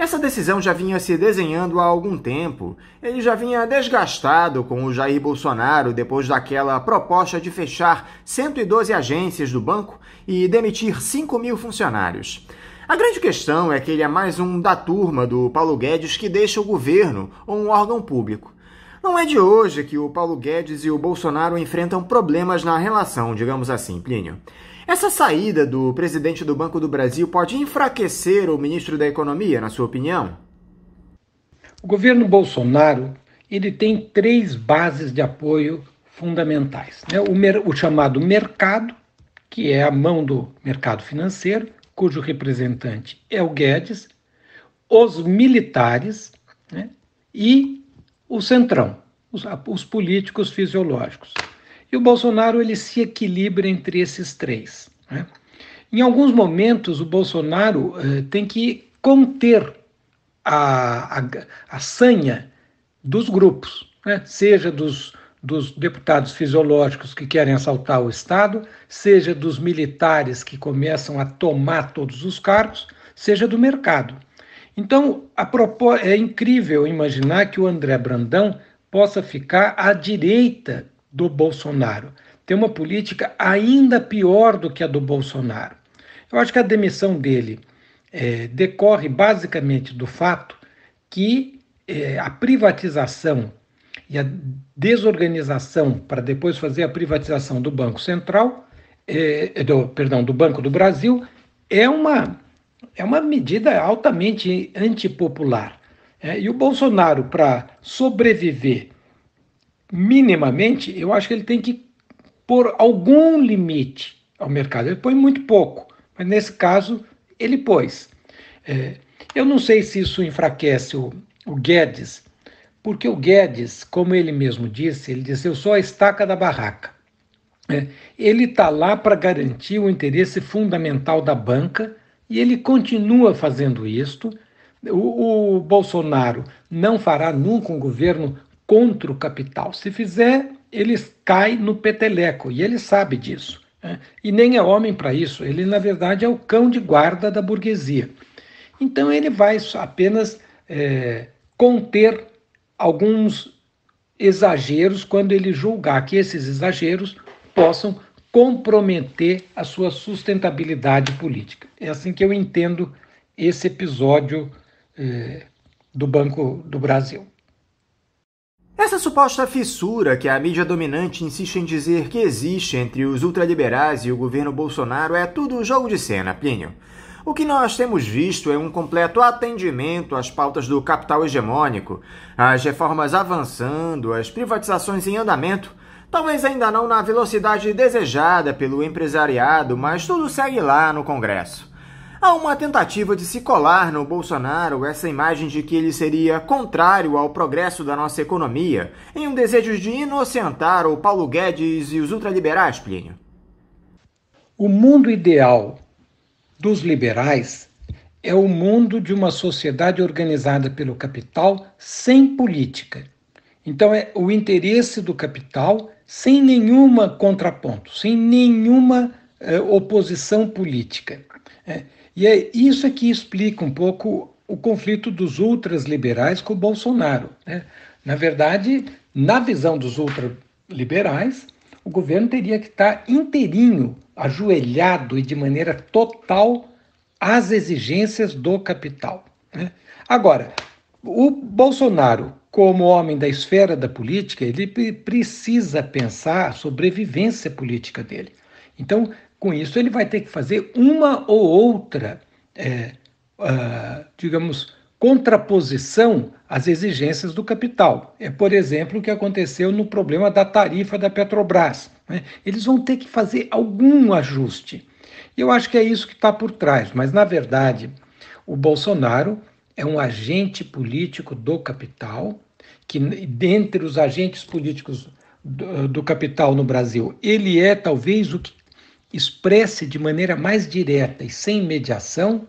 Essa decisão já vinha se desenhando há algum tempo. Ele já vinha desgastado com o Jair Bolsonaro depois daquela proposta de fechar 112 agências do banco e demitir 5 mil funcionários. A grande questão é que ele é mais um da turma do Paulo Guedes que deixa o governo ou um órgão público. Não é de hoje que o Paulo Guedes e o Bolsonaro enfrentam problemas na relação, digamos assim, Plínio. Essa saída do presidente do Banco do Brasil pode enfraquecer o ministro da Economia, na sua opinião? O governo Bolsonaro ele tem três bases de apoio fundamentais: né? o, o chamado mercado, que é a mão do mercado financeiro, cujo representante é o Guedes, os militares né? e o centrão, os, os políticos fisiológicos. E o Bolsonaro ele se equilibra entre esses três. Né? Em alguns momentos, o Bolsonaro eh, tem que conter a, a, a sanha dos grupos, né? seja dos, dos deputados fisiológicos que querem assaltar o Estado, seja dos militares que começam a tomar todos os cargos, seja do mercado. Então, propós... é incrível imaginar que o André Brandão possa ficar à direita do Bolsonaro. Tem uma política ainda pior do que a do Bolsonaro. Eu acho que a demissão dele é, decorre basicamente do fato que é, a privatização e a desorganização para depois fazer a privatização do Banco Central, é, é do, perdão, do Banco do Brasil, é uma, é uma medida altamente antipopular. É, e o Bolsonaro, para sobreviver minimamente, eu acho que ele tem que pôr algum limite ao mercado. Ele põe muito pouco, mas nesse caso ele pôs. É, eu não sei se isso enfraquece o, o Guedes, porque o Guedes, como ele mesmo disse, ele disse: eu sou a estaca da barraca. É, ele está lá para garantir o interesse fundamental da banca e ele continua fazendo isto. O, o Bolsonaro não fará nunca um governo contra o capital. Se fizer, ele cai no peteleco e ele sabe disso. Né? E nem é homem para isso, ele na verdade é o cão de guarda da burguesia. Então ele vai apenas é, conter alguns exageros quando ele julgar que esses exageros possam comprometer a sua sustentabilidade política. É assim que eu entendo esse episódio é, do Banco do Brasil. Essa suposta fissura que a mídia dominante insiste em dizer que existe entre os ultraliberais e o governo Bolsonaro é tudo um jogo de cena, Plínio. O que nós temos visto é um completo atendimento às pautas do capital hegemônico, as reformas avançando, as privatizações em andamento, talvez ainda não na velocidade desejada pelo empresariado, mas tudo segue lá no Congresso. Há uma tentativa de se colar no Bolsonaro essa imagem de que ele seria contrário ao progresso da nossa economia, em um desejo de inocentar o Paulo Guedes e os ultraliberais, Plínio. O mundo ideal dos liberais é o mundo de uma sociedade organizada pelo capital sem política. Então é o interesse do capital sem nenhuma contraponto, sem nenhuma eh, oposição política. É. E é isso que explica um pouco o conflito dos ultraliberais com o Bolsonaro. Né? Na verdade, na visão dos ultraliberais, o governo teria que estar inteirinho, ajoelhado e de maneira total às exigências do capital. Né? Agora, o Bolsonaro, como homem da esfera da política, ele precisa pensar a sobrevivência política dele. Então, com isso, ele vai ter que fazer uma ou outra, é, uh, digamos, contraposição às exigências do capital. É, por exemplo, o que aconteceu no problema da tarifa da Petrobras. Né? Eles vão ter que fazer algum ajuste. Eu acho que é isso que está por trás, mas na verdade, o Bolsonaro é um agente político do capital, que dentre os agentes políticos do, do capital no Brasil, ele é talvez o que expresse de maneira mais direta e sem mediação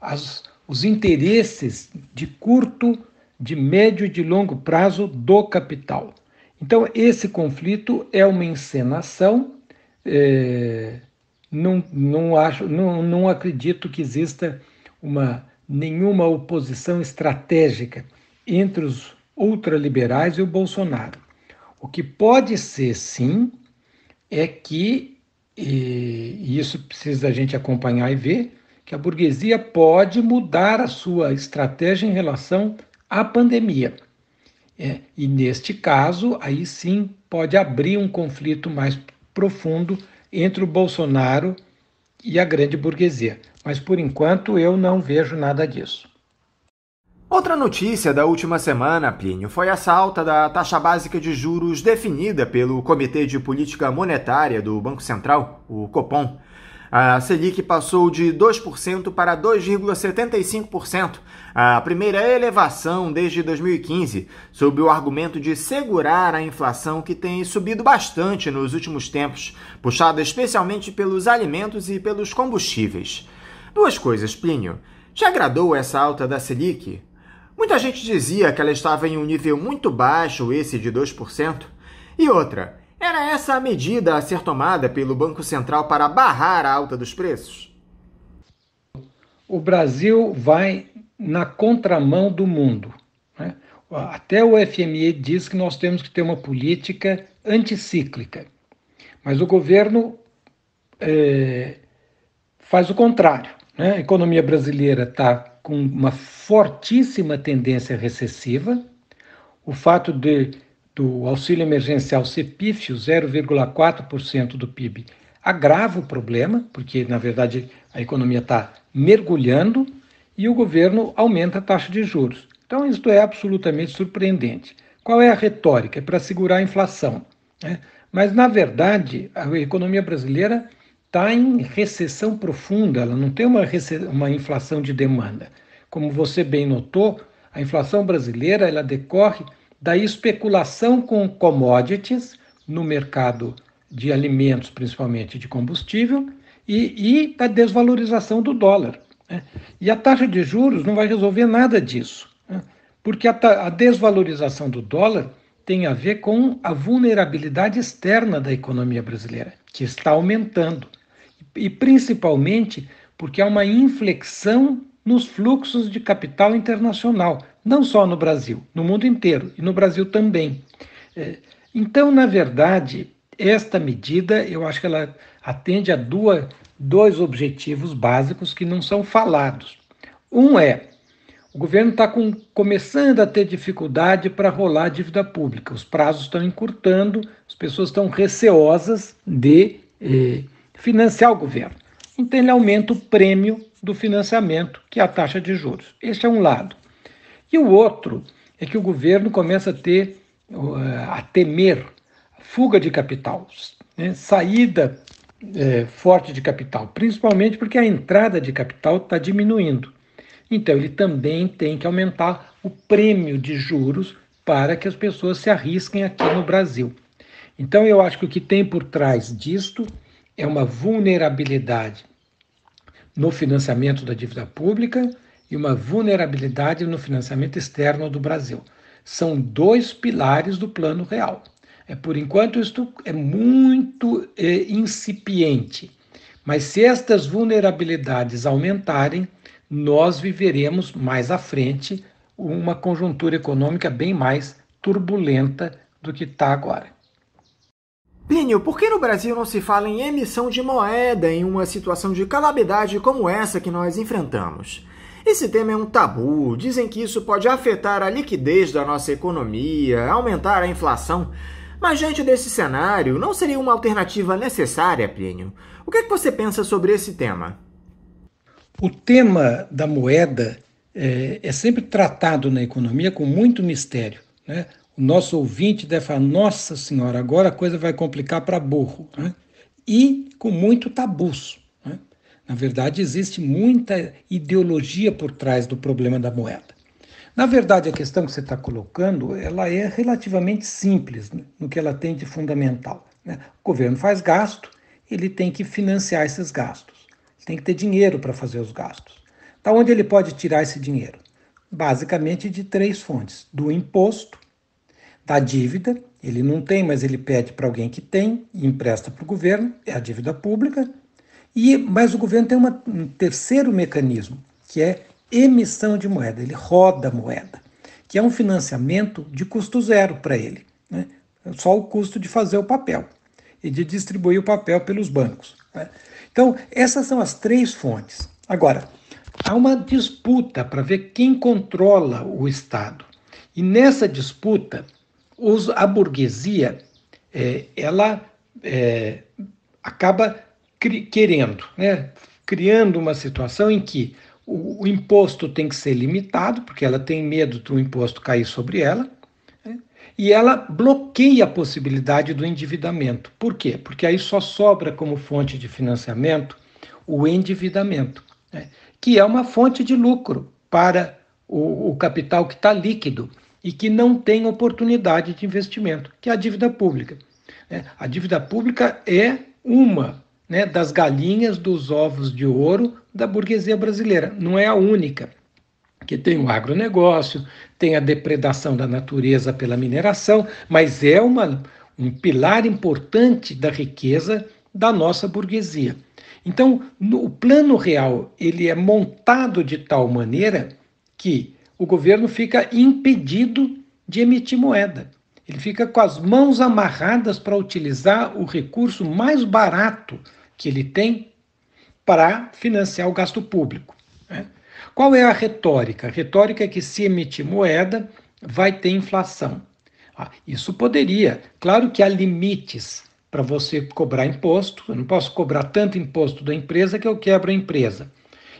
as, os interesses de curto, de médio e de longo prazo do capital. Então, esse conflito é uma encenação. É, não, não, acho, não, não acredito que exista uma, nenhuma oposição estratégica entre os ultraliberais e o Bolsonaro. O que pode ser, sim, é que e, e isso precisa a gente acompanhar e ver que a burguesia pode mudar a sua estratégia em relação à pandemia. É, e neste caso, aí sim pode abrir um conflito mais profundo entre o Bolsonaro e a grande burguesia. Mas por enquanto eu não vejo nada disso. Outra notícia da última semana, Plínio, foi essa alta da taxa básica de juros definida pelo Comitê de Política Monetária do Banco Central, o Copom. A Selic passou de 2% para 2,75%, a primeira elevação desde 2015, sob o argumento de segurar a inflação que tem subido bastante nos últimos tempos, puxada especialmente pelos alimentos e pelos combustíveis. Duas coisas, Plínio. Te agradou essa alta da Selic? Muita gente dizia que ela estava em um nível muito baixo, esse de 2%. E outra, era essa a medida a ser tomada pelo Banco Central para barrar a alta dos preços? O Brasil vai na contramão do mundo. Né? Até o FMI diz que nós temos que ter uma política anticíclica. Mas o governo é, faz o contrário. Né? A economia brasileira está com uma fortíssima tendência recessiva, o fato de, do auxílio emergencial ser pífio, 0,4% do PIB, agrava o problema, porque, na verdade, a economia está mergulhando e o governo aumenta a taxa de juros. Então, isto é absolutamente surpreendente. Qual é a retórica? É para segurar a inflação. Né? Mas, na verdade, a economia brasileira está em recessão profunda, ela não tem uma, uma inflação de demanda. Como você bem notou, a inflação brasileira ela decorre da especulação com commodities no mercado de alimentos, principalmente de combustível, e, e da desvalorização do dólar. Né? E a taxa de juros não vai resolver nada disso, né? porque a, a desvalorização do dólar tem a ver com a vulnerabilidade externa da economia brasileira, que está aumentando e principalmente porque há uma inflexão nos fluxos de capital internacional, não só no Brasil, no mundo inteiro e no Brasil também. É, então, na verdade, esta medida, eu acho que ela atende a duas, dois objetivos básicos que não são falados. Um é o governo está começando a ter dificuldade para rolar a dívida pública. Os prazos estão encurtando, as pessoas estão receosas de eh, financiar o governo. Então, ele aumenta o prêmio do financiamento, que é a taxa de juros. Este é um lado. E o outro é que o governo começa a ter, eh, a temer fuga de capital, né? saída é, forte de capital, principalmente porque a entrada de capital está diminuindo. Então, ele também tem que aumentar o prêmio de juros para que as pessoas se arrisquem aqui no Brasil. Então, eu acho que o que tem por trás disto é uma vulnerabilidade no financiamento da dívida pública e uma vulnerabilidade no financiamento externo do Brasil. São dois pilares do plano real. É, por enquanto, isto é muito é, incipiente. Mas se estas vulnerabilidades aumentarem, nós viveremos mais à frente uma conjuntura econômica bem mais turbulenta do que está agora. Plínio, por que no Brasil não se fala em emissão de moeda em uma situação de calamidade como essa que nós enfrentamos? Esse tema é um tabu, dizem que isso pode afetar a liquidez da nossa economia, aumentar a inflação. Mas diante desse cenário, não seria uma alternativa necessária, Plínio? O que, é que você pensa sobre esse tema? O tema da moeda é, é sempre tratado na economia com muito mistério. Né? nosso ouvinte deve falar: Nossa Senhora, agora a coisa vai complicar para burro. Né? E com muito tabuço. Né? Na verdade, existe muita ideologia por trás do problema da moeda. Na verdade, a questão que você está colocando ela é relativamente simples né? no que ela tem de fundamental. Né? O governo faz gasto, ele tem que financiar esses gastos, ele tem que ter dinheiro para fazer os gastos. Da onde ele pode tirar esse dinheiro? Basicamente de três fontes: do imposto, a dívida, ele não tem, mas ele pede para alguém que tem, empresta para o governo, é a dívida pública. E mas o governo tem uma, um terceiro mecanismo, que é emissão de moeda, ele roda a moeda, que é um financiamento de custo zero para ele, né? só o custo de fazer o papel e de distribuir o papel pelos bancos. Né? Então, essas são as três fontes. Agora, há uma disputa para ver quem controla o Estado. E nessa disputa, os, a burguesia é, ela é, acaba cri, querendo, né, criando uma situação em que o, o, imposto tem que ser limitado, porque ela tem medo do imposto cair sobre ela, né, e ela bloqueia a possibilidade do endividamento. Por quê? Porque aí só sobra como fonte de financiamento o endividamento, né, que é uma fonte de lucro para o, o capital que está líquido e que não tem oportunidade de investimento, que é a dívida pública. Né? A dívida pública é uma né, das galinhas dos ovos de ouro da burguesia brasileira, não é a única. Que tem o agronegócio, tem a depredação da natureza pela mineração, mas é uma, um pilar importante da riqueza da nossa burguesia. Então, no, o plano real ele é montado de tal maneira que o governo fica impedido de emitir moeda. Ele fica com as mãos amarradas para utilizar o recurso mais barato que ele tem para financiar o gasto público. Né? Qual é a retórica? A retórica é que se emitir moeda, vai ter inflação. Ah, isso poderia. Claro que há limites para você cobrar imposto. Eu não posso cobrar tanto imposto da empresa que eu quebro a empresa.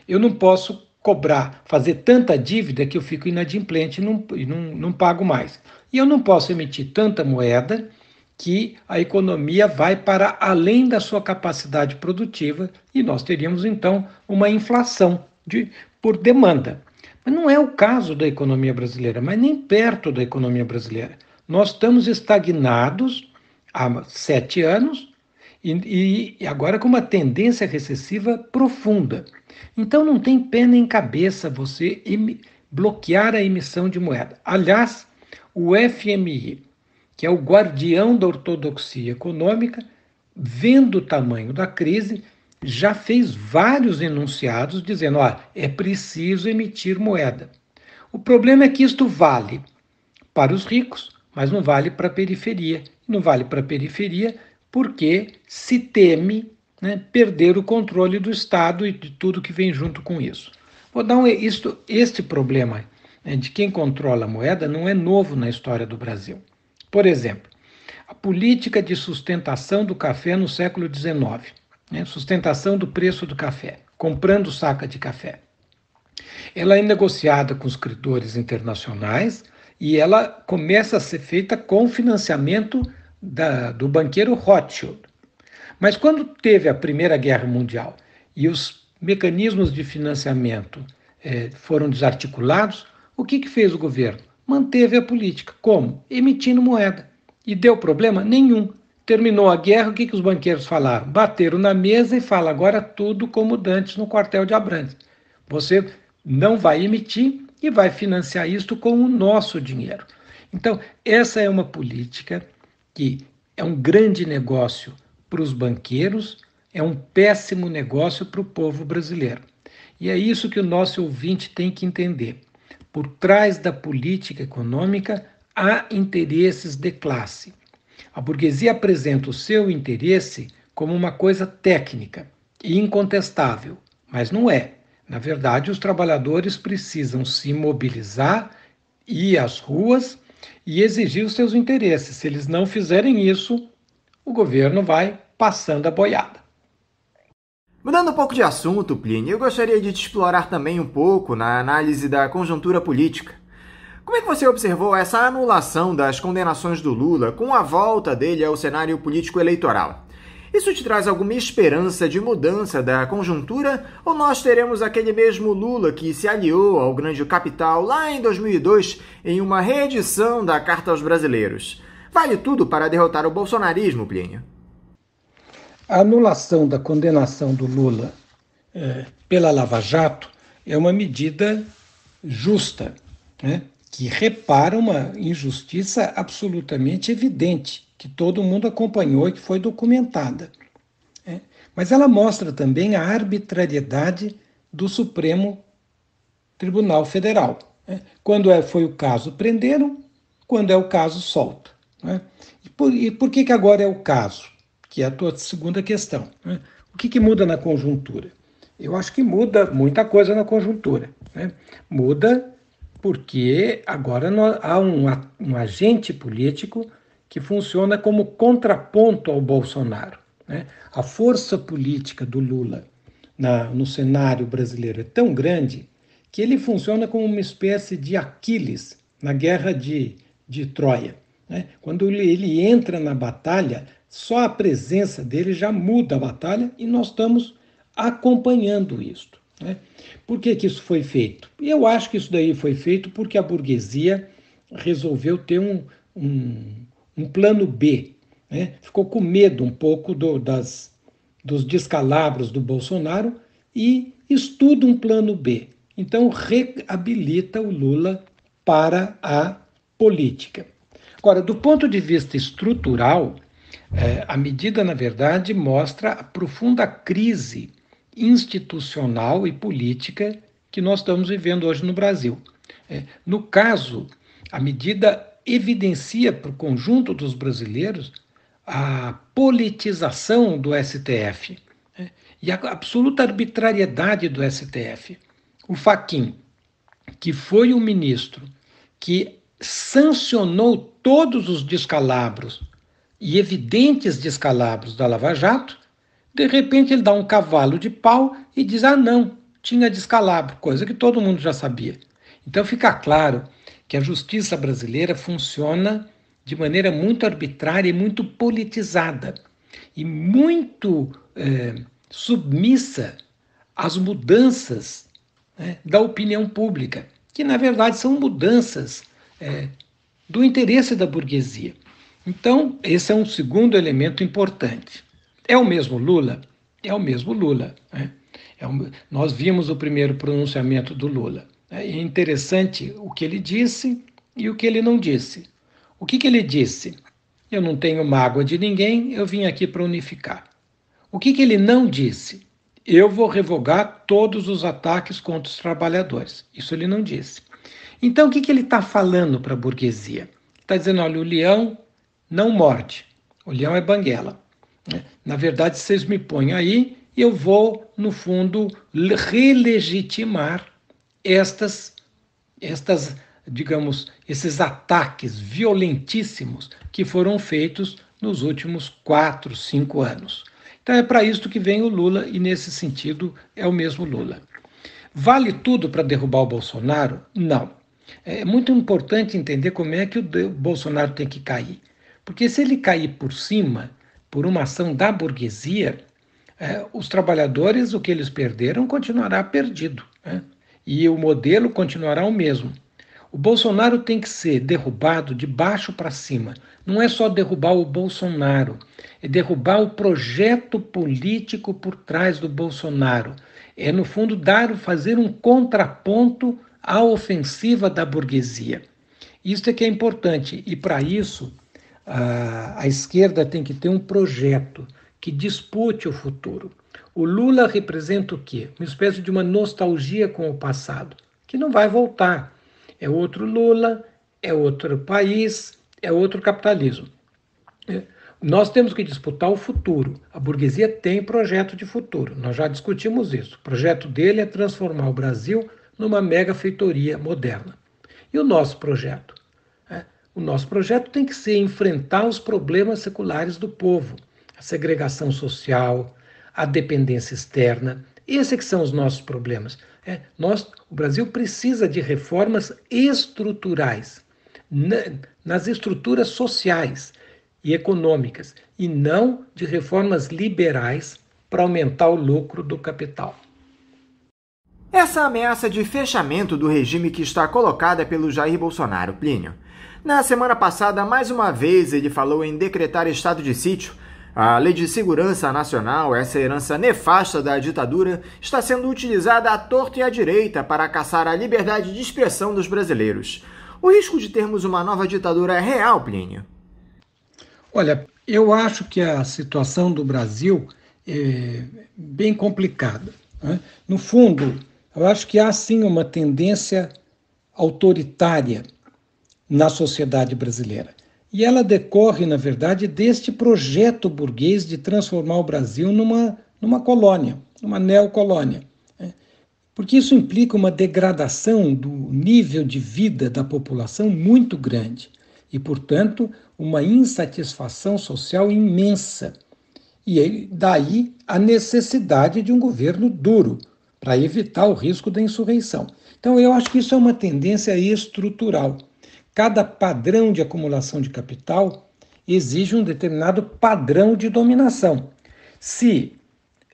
Eu não posso cobrar, fazer tanta dívida que eu fico inadimplente e não, não, não pago mais. E eu não posso emitir tanta moeda que a economia vai para além da sua capacidade produtiva e nós teríamos então uma inflação de, por demanda. Mas não é o caso da economia brasileira, mas nem perto da economia brasileira. Nós estamos estagnados há sete anos e, e agora com uma tendência recessiva profunda. Então não tem pé nem cabeça você bloquear a emissão de moeda. Aliás, o FMI, que é o guardião da ortodoxia econômica, vendo o tamanho da crise, já fez vários enunciados dizendo: ah, é preciso emitir moeda. O problema é que isto vale para os ricos, mas não vale para a periferia. Não vale para a periferia porque se teme né, perder o controle do Estado e de tudo que vem junto com isso. Vou dar um, isto, este problema né, de quem controla a moeda não é novo na história do Brasil. Por exemplo, a política de sustentação do café no século XIX, né, sustentação do preço do café, comprando saca de café. Ela é negociada com os credores internacionais e ela começa a ser feita com financiamento da, do banqueiro Rothschild. Mas quando teve a Primeira Guerra Mundial e os mecanismos de financiamento eh, foram desarticulados, o que, que fez o governo? Manteve a política. Como? Emitindo moeda. E deu problema nenhum. Terminou a guerra, o que, que os banqueiros falaram? Bateram na mesa e falaram agora tudo como Dantes no quartel de Abrantes. Você não vai emitir e vai financiar isto com o nosso dinheiro. Então, essa é uma política que é um grande negócio para os banqueiros, é um péssimo negócio para o povo brasileiro. E é isso que o nosso ouvinte tem que entender. Por trás da política econômica há interesses de classe. A burguesia apresenta o seu interesse como uma coisa técnica e incontestável, mas não é. Na verdade, os trabalhadores precisam se mobilizar, ir às ruas e exigir os seus interesses. Se eles não fizerem isso, o governo vai passando a boiada. Mudando um pouco de assunto, Plínio, eu gostaria de te explorar também um pouco na análise da conjuntura política. Como é que você observou essa anulação das condenações do Lula com a volta dele ao cenário político eleitoral? Isso te traz alguma esperança de mudança da conjuntura? Ou nós teremos aquele mesmo Lula que se aliou ao grande capital lá em 2002 em uma reedição da Carta aos Brasileiros? Vale tudo para derrotar o bolsonarismo, Plínio. A anulação da condenação do Lula é, pela Lava Jato é uma medida justa, né, que repara uma injustiça absolutamente evidente que todo mundo acompanhou e que foi documentada. Né? Mas ela mostra também a arbitrariedade do Supremo Tribunal Federal. Né? Quando é, foi o caso, prenderam, quando é o caso, solta. Né? E, por, e por que, que agora é o caso? Que é a tua segunda questão. O que, que muda na conjuntura? Eu acho que muda muita coisa na conjuntura. Né? Muda porque agora há um, um agente político que funciona como contraponto ao Bolsonaro. Né? A força política do Lula na, no cenário brasileiro é tão grande que ele funciona como uma espécie de Aquiles na guerra de, de Troia. Né? Quando ele, ele entra na batalha, só a presença dele já muda a batalha e nós estamos acompanhando isto. Né? Por que, que isso foi feito? Eu acho que isso daí foi feito porque a burguesia resolveu ter um, um um plano B. Né? Ficou com medo um pouco do, das, dos descalabros do Bolsonaro e estuda um plano B. Então, reabilita o Lula para a política. Agora, do ponto de vista estrutural, é, a medida, na verdade, mostra a profunda crise institucional e política que nós estamos vivendo hoje no Brasil. É, no caso, a medida evidencia para o conjunto dos brasileiros a politização do STF né? e a absoluta arbitrariedade do STF. O Faquin, que foi o ministro que sancionou todos os descalabros e evidentes descalabros da Lava Jato, de repente ele dá um cavalo de pau e diz: ah, não, tinha descalabro, coisa que todo mundo já sabia. Então fica claro que a justiça brasileira funciona de maneira muito arbitrária e muito politizada e muito é, submissa às mudanças né, da opinião pública, que na verdade são mudanças é, do interesse da burguesia. Então, esse é um segundo elemento importante. É o mesmo Lula? É o mesmo Lula. Né? É nós vimos o primeiro pronunciamento do Lula. É interessante o que ele disse e o que ele não disse. O que, que ele disse? Eu não tenho mágoa de ninguém, eu vim aqui para unificar. O que, que ele não disse? Eu vou revogar todos os ataques contra os trabalhadores. Isso ele não disse. Então, o que, que ele está falando para a burguesia? Está dizendo: olha, o leão não morde, o leão é banguela. É, Na verdade, vocês me põem aí, eu vou, no fundo, relegitimar estas, estas, digamos, esses ataques violentíssimos que foram feitos nos últimos quatro, cinco anos. Então é para isto que vem o Lula e nesse sentido é o mesmo Lula. Vale tudo para derrubar o Bolsonaro? Não. É muito importante entender como é que o Bolsonaro tem que cair. Porque se ele cair por cima, por uma ação da burguesia, é, os trabalhadores, o que eles perderam, continuará perdido. Né? e o modelo continuará o mesmo. O Bolsonaro tem que ser derrubado de baixo para cima. Não é só derrubar o Bolsonaro, é derrubar o projeto político por trás do Bolsonaro. É, no fundo, dar, fazer um contraponto à ofensiva da burguesia. Isso é que é importante, e para isso a, a esquerda tem que ter um projeto que dispute o futuro. O Lula representa o quê? Uma espécie de uma nostalgia com o passado, que não vai voltar. É outro Lula, é outro país, é outro capitalismo. É. Nós temos que disputar o futuro. A burguesia tem projeto de futuro, nós já discutimos isso. O projeto dele é transformar o Brasil numa mega feitoria moderna. E o nosso projeto? É. O nosso projeto tem que ser enfrentar os problemas seculares do povo, a segregação social, a dependência externa. Esses é que são os nossos problemas. É, nós, o Brasil precisa de reformas estruturais na, nas estruturas sociais e econômicas e não de reformas liberais para aumentar o lucro do capital. Essa ameaça de fechamento do regime que está colocada pelo Jair Bolsonaro, Plínio. Na semana passada, mais uma vez, ele falou em decretar estado de sítio a Lei de Segurança Nacional, essa herança nefasta da ditadura, está sendo utilizada à torta e à direita para caçar a liberdade de expressão dos brasileiros. O risco de termos uma nova ditadura é real, Plínio? Olha, eu acho que a situação do Brasil é bem complicada. Né? No fundo, eu acho que há sim uma tendência autoritária na sociedade brasileira. E ela decorre, na verdade, deste projeto burguês de transformar o Brasil numa, numa colônia, numa neocolônia. Né? Porque isso implica uma degradação do nível de vida da população muito grande e, portanto, uma insatisfação social imensa. E daí a necessidade de um governo duro para evitar o risco da insurreição. Então, eu acho que isso é uma tendência estrutural. Cada padrão de acumulação de capital exige um determinado padrão de dominação. Se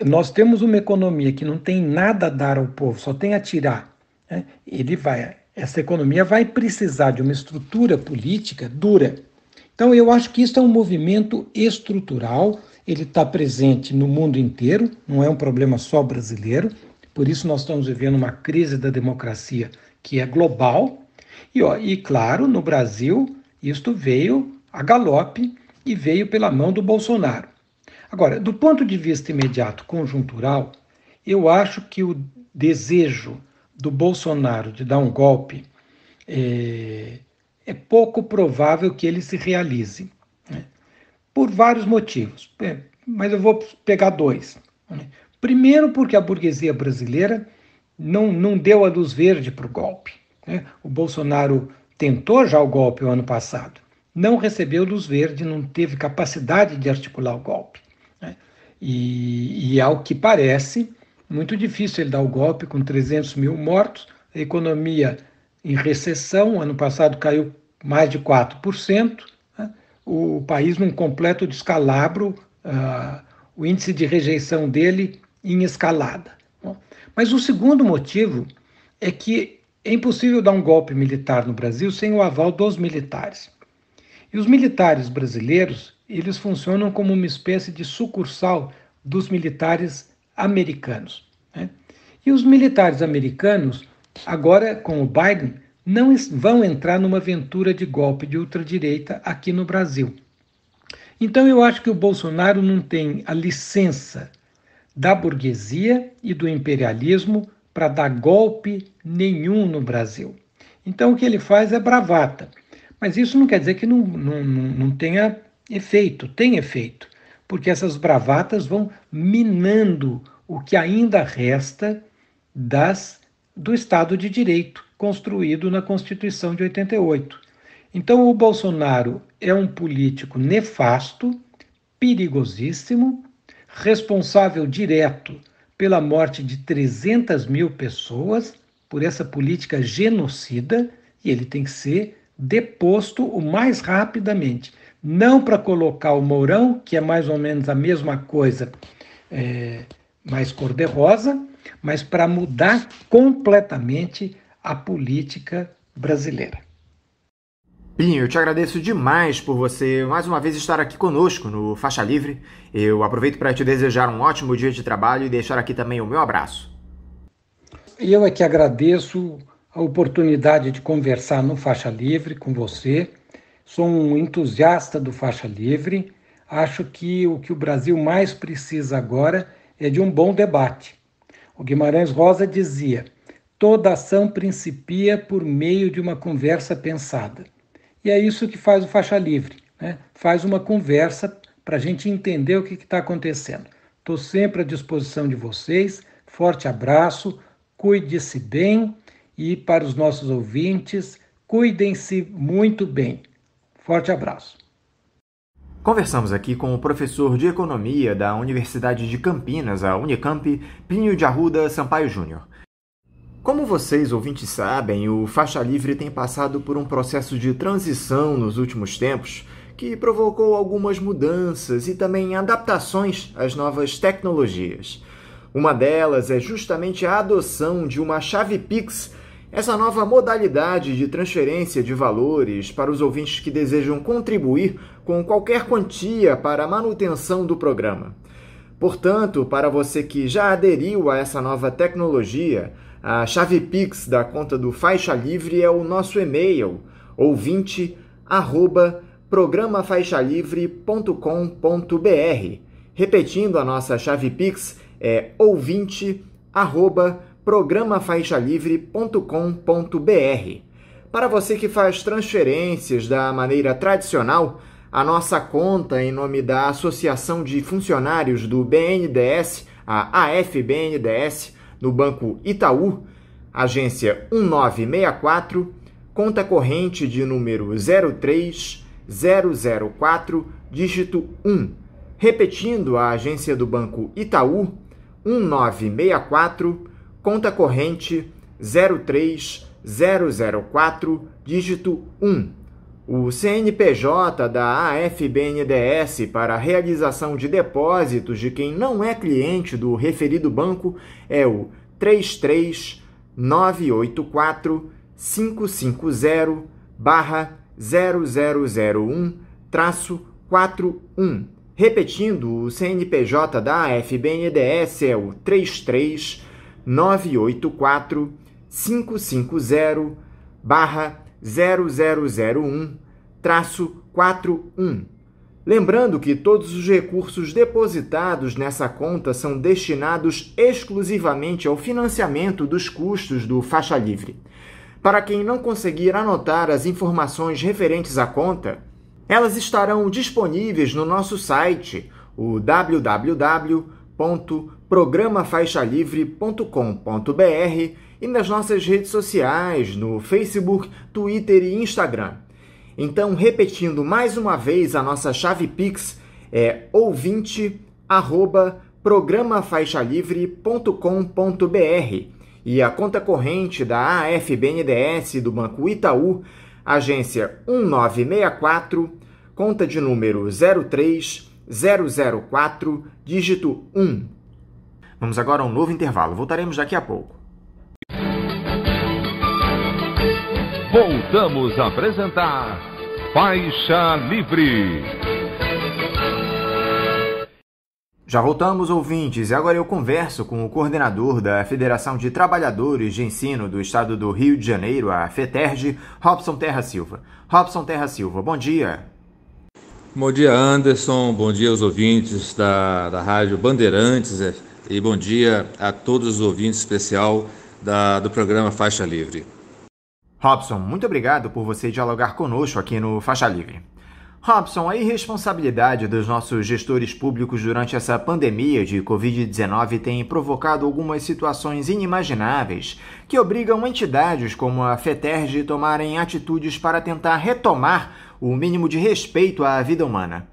nós temos uma economia que não tem nada a dar ao povo, só tem a tirar, né? ele vai, essa economia vai precisar de uma estrutura política dura. Então, eu acho que isso é um movimento estrutural, ele está presente no mundo inteiro, não é um problema só brasileiro. Por isso, nós estamos vivendo uma crise da democracia que é global, e, ó, e claro, no Brasil, isto veio a galope e veio pela mão do Bolsonaro. Agora, do ponto de vista imediato conjuntural, eu acho que o desejo do Bolsonaro de dar um golpe é, é pouco provável que ele se realize, né? por vários motivos, é, mas eu vou pegar dois. Né? Primeiro, porque a burguesia brasileira não, não deu a luz verde para o golpe. Né? O Bolsonaro tentou já o golpe o ano passado, não recebeu luz verde, não teve capacidade de articular o golpe. Né? E, e, ao que parece, muito difícil ele dar o golpe com 300 mil mortos, a economia em recessão, ano passado caiu mais de 4%, né? o país num completo descalabro, uh, o índice de rejeição dele em escalada. Mas o segundo motivo é que é impossível dar um golpe militar no Brasil sem o aval dos militares. E os militares brasileiros, eles funcionam como uma espécie de sucursal dos militares americanos. Né? E os militares americanos, agora com o Biden, não vão entrar numa aventura de golpe de ultradireita aqui no Brasil. Então eu acho que o Bolsonaro não tem a licença da burguesia e do imperialismo para dar golpe nenhum no Brasil. Então o que ele faz é bravata. Mas isso não quer dizer que não, não, não tenha efeito, tem efeito, porque essas bravatas vão minando o que ainda resta das do Estado de Direito construído na Constituição de 88. Então o Bolsonaro é um político nefasto, perigosíssimo, responsável direto pela morte de 300 mil pessoas por essa política genocida e ele tem que ser deposto o mais rapidamente. Não para colocar o Mourão, que é mais ou menos a mesma coisa, é, mais cor-de-rosa, mas para mudar completamente a política brasileira. Plínio, eu te agradeço demais por você mais uma vez estar aqui conosco no Faixa Livre. Eu aproveito para te desejar um ótimo dia de trabalho e deixar aqui também o meu abraço. Eu é que agradeço a oportunidade de conversar no Faixa Livre com você. Sou um entusiasta do Faixa Livre. Acho que o que o Brasil mais precisa agora é de um bom debate. O Guimarães Rosa dizia: toda ação principia por meio de uma conversa pensada. E é isso que faz o faixa livre, né? faz uma conversa para a gente entender o que está acontecendo. Estou sempre à disposição de vocês. Forte abraço, cuide-se bem e para os nossos ouvintes, cuidem-se muito bem. Forte abraço. Conversamos aqui com o professor de Economia da Universidade de Campinas, a Unicamp, Pinho de Arruda Sampaio Júnior. Como vocês ouvintes sabem, o Faixa Livre tem passado por um processo de transição nos últimos tempos que provocou algumas mudanças e também adaptações às novas tecnologias. Uma delas é justamente a adoção de uma chave Pix, essa nova modalidade de transferência de valores para os ouvintes que desejam contribuir com qualquer quantia para a manutenção do programa. Portanto, para você que já aderiu a essa nova tecnologia, a chave Pix da conta do Faixa Livre é o nosso e-mail, ouvinte, arroba, programafaixalivre.com.br. Repetindo, a nossa chave Pix é ouvinte, arroba, programafaixalivre.com.br. Para você que faz transferências da maneira tradicional, a nossa conta em nome da Associação de Funcionários do BNDES, a AFBNDES, no Banco Itaú, agência 1964, conta corrente de número 03004, dígito 1. Repetindo, a agência do Banco Itaú, 1964, conta corrente 03004, dígito 1. O CNPJ da AFBNDS para a realização de depósitos de quem não é cliente do referido banco é o 33984 550 0001 41. Repetindo, o CNPJ da AFBNDS é o 33984 550 barra 0001-41. Lembrando que todos os recursos depositados nessa conta são destinados exclusivamente ao financiamento dos custos do Faixa Livre. Para quem não conseguir anotar as informações referentes à conta, elas estarão disponíveis no nosso site, o www.programafaixalivre.com.br e nas nossas redes sociais, no Facebook, Twitter e Instagram. Então, repetindo mais uma vez, a nossa chave Pix é ouvinte arroba programafaixalivre.com.br e a conta corrente da AFBNDS do Banco Itaú, agência 1964, conta de número 03004, dígito 1. Vamos agora a um novo intervalo, voltaremos daqui a pouco. voltamos a apresentar Faixa Livre. Já voltamos, ouvintes, e agora eu converso com o coordenador da Federação de Trabalhadores de Ensino do Estado do Rio de Janeiro, a FETERG, Robson Terra Silva. Robson Terra Silva, bom dia. Bom dia, Anderson, bom dia aos ouvintes da, da Rádio Bandeirantes é, e bom dia a todos os ouvintes especial da, do programa Faixa Livre. Robson, muito obrigado por você dialogar conosco aqui no Faixa Livre. Robson, a irresponsabilidade dos nossos gestores públicos durante essa pandemia de Covid-19 tem provocado algumas situações inimagináveis que obrigam entidades como a FETERG a tomarem atitudes para tentar retomar o mínimo de respeito à vida humana.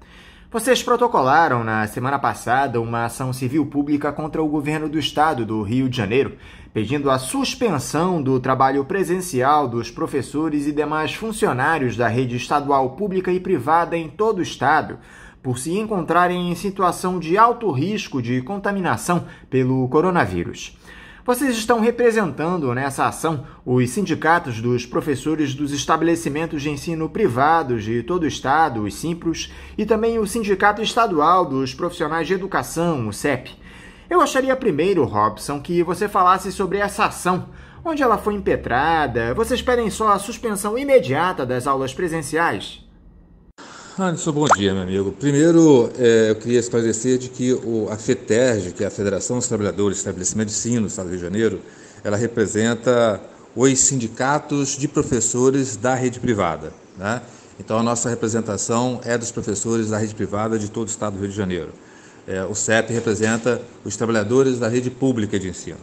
Vocês protocolaram na semana passada uma ação civil pública contra o governo do estado do Rio de Janeiro, pedindo a suspensão do trabalho presencial dos professores e demais funcionários da rede estadual pública e privada em todo o estado, por se encontrarem em situação de alto risco de contaminação pelo coronavírus. Vocês estão representando nessa ação os sindicatos dos professores dos estabelecimentos de ensino privados de todo o estado, os SIMPROS, e também o Sindicato Estadual dos Profissionais de Educação, o CEP. Eu acharia primeiro, Robson, que você falasse sobre essa ação, onde ela foi impetrada, vocês pedem só a suspensão imediata das aulas presenciais. Anderson, bom dia, meu amigo. Primeiro, é, eu queria esclarecer de que o, a FETERG, que é a Federação dos Trabalhadores de Estabelecimento de Ensino do Estado do Rio de Janeiro, ela representa os sindicatos de professores da rede privada. Né? Então, a nossa representação é dos professores da rede privada de todo o Estado do Rio de Janeiro. É, o CEP representa os trabalhadores da rede pública de ensino.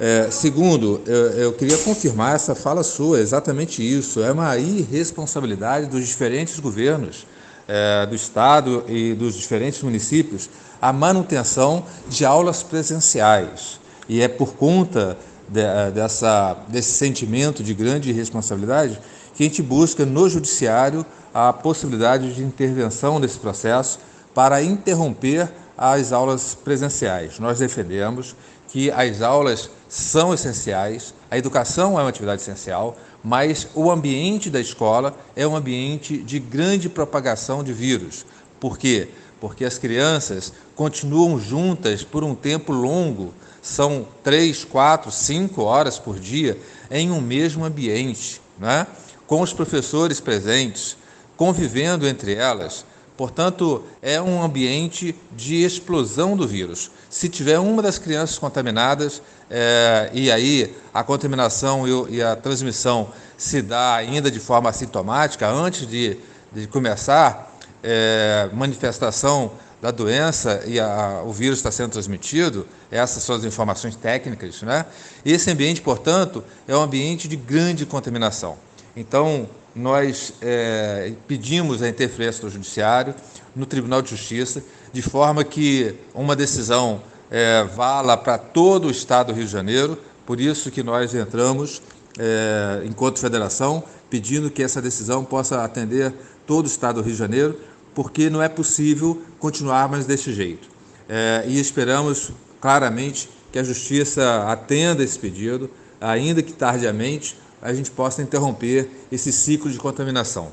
É, segundo, eu, eu, queria confirmar essa fala sua, exatamente isso. É uma irresponsabilidade dos diferentes governos é, do Estado e dos diferentes municípios a manutenção de aulas presenciais. E é por conta de, é, dessa, desse sentimento de grande irresponsabilidade que a gente busca no Judiciário a possibilidade de intervenção nesse processo para interromper as aulas presenciais. Nós defendemos que as aulas são essenciais, a educação é uma atividade essencial, mas o ambiente da escola é um ambiente de grande propagação de vírus. Por quê? Porque as crianças continuam juntas por um tempo longo, são três, quatro, cinco horas por dia em um mesmo ambiente, né? com os professores presentes, convivendo entre elas, Portanto, é um ambiente de explosão do vírus. Se tiver uma das crianças contaminadas, é, e aí a contaminação e, e, a transmissão se dá ainda de forma assintomática, antes de, de começar é, manifestação da doença e a, o vírus está sendo transmitido, essas são as informações técnicas, né? Esse ambiente, portanto, é um ambiente de grande contaminação. Então, nós é, pedimos a interferência do Judiciário no Tribunal de Justiça, de forma que uma decisão é, vala para todo o Estado do Rio de Janeiro. Por isso que nós entramos, é, enquanto federação, pedindo que essa decisão possa atender todo o Estado do Rio de Janeiro, porque não é possível continuarmos desse jeito. É, e esperamos claramente que a Justiça atenda esse pedido, ainda que tardiamente, a gente possa interromper esse ciclo de contaminação.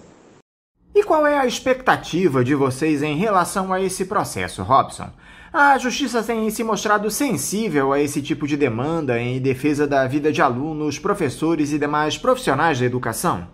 E qual é a expectativa de vocês em relação a esse processo, Robson? A justiça tem se mostrado sensível a esse tipo de demanda em defesa da vida de alunos, professores e demais profissionais da educação?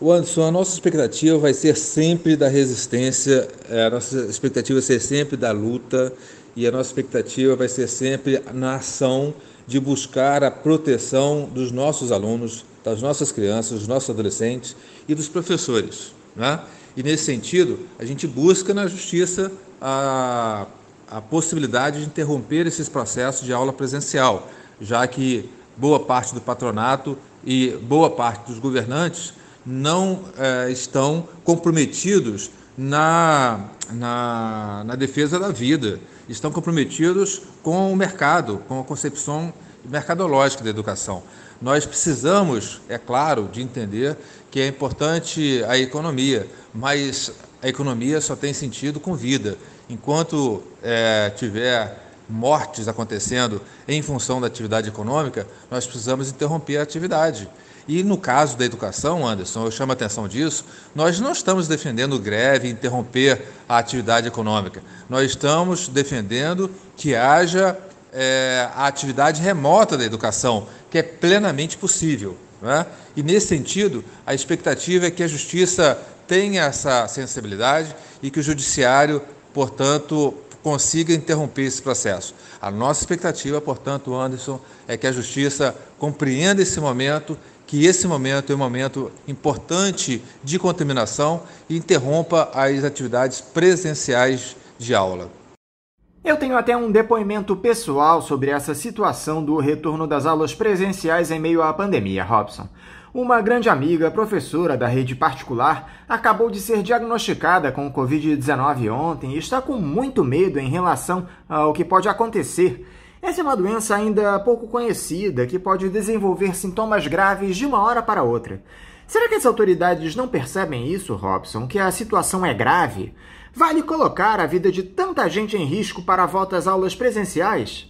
O Anderson, a nossa expectativa vai ser sempre da resistência, é, a nossa expectativa vai ser sempre da luta e a nossa expectativa vai ser sempre na ação de buscar a proteção dos nossos alunos, das nossas crianças, dos nossos adolescentes e dos professores. Né? E nesse sentido, a gente busca na justiça a, a possibilidade de interromper esses processos de aula presencial, já que boa parte do patronato e boa parte dos governantes não é, estão comprometidos na, na, na defesa da vida, estão comprometidos com o mercado, com a concepção mercadológica da educação. Nós precisamos, é claro, de entender que é importante a economia, mas a economia só tem sentido com vida. Enquanto é, tiver mortes acontecendo em função da atividade econômica, nós precisamos interromper a atividade. E no caso da educação, Anderson, eu chamo a atenção disso, nós não estamos defendendo greve, interromper a atividade econômica. Nós estamos defendendo que haja é, a atividade remota da educação, que é plenamente possível. Né? E nesse sentido, a expectativa é que a justiça tenha essa sensibilidade e que o judiciário, portanto, consiga interromper esse processo. A nossa expectativa, portanto, Anderson, é que a justiça compreenda esse momento que esse momento é um momento importante de contaminação e interrompa as atividades presenciais de aula. Eu tenho até um depoimento pessoal sobre essa situação do retorno das aulas presenciais em meio à pandemia, Robson. Uma grande amiga, professora da rede particular, acabou de ser diagnosticada com Covid-19 ontem e está com muito medo em relação ao que pode acontecer. Essa é uma doença ainda pouco conhecida que pode desenvolver sintomas graves de uma hora para outra. Será que as autoridades não percebem isso, Robson, que a situação é grave? Vale colocar a vida de tanta gente em risco para a volta às aulas presenciais?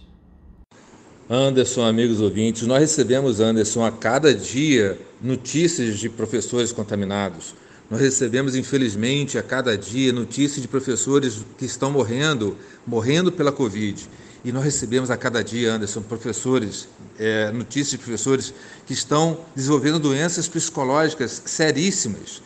Anderson, amigos ouvintes, nós recebemos, Anderson, a cada dia notícias de professores contaminados. Nós recebemos, infelizmente, a cada dia notícias de professores que estão morrendo, morrendo pela Covid. E nós recebemos a cada dia, Anderson, professores, é, notícias de professores que estão desenvolvendo doenças psicológicas seríssimas,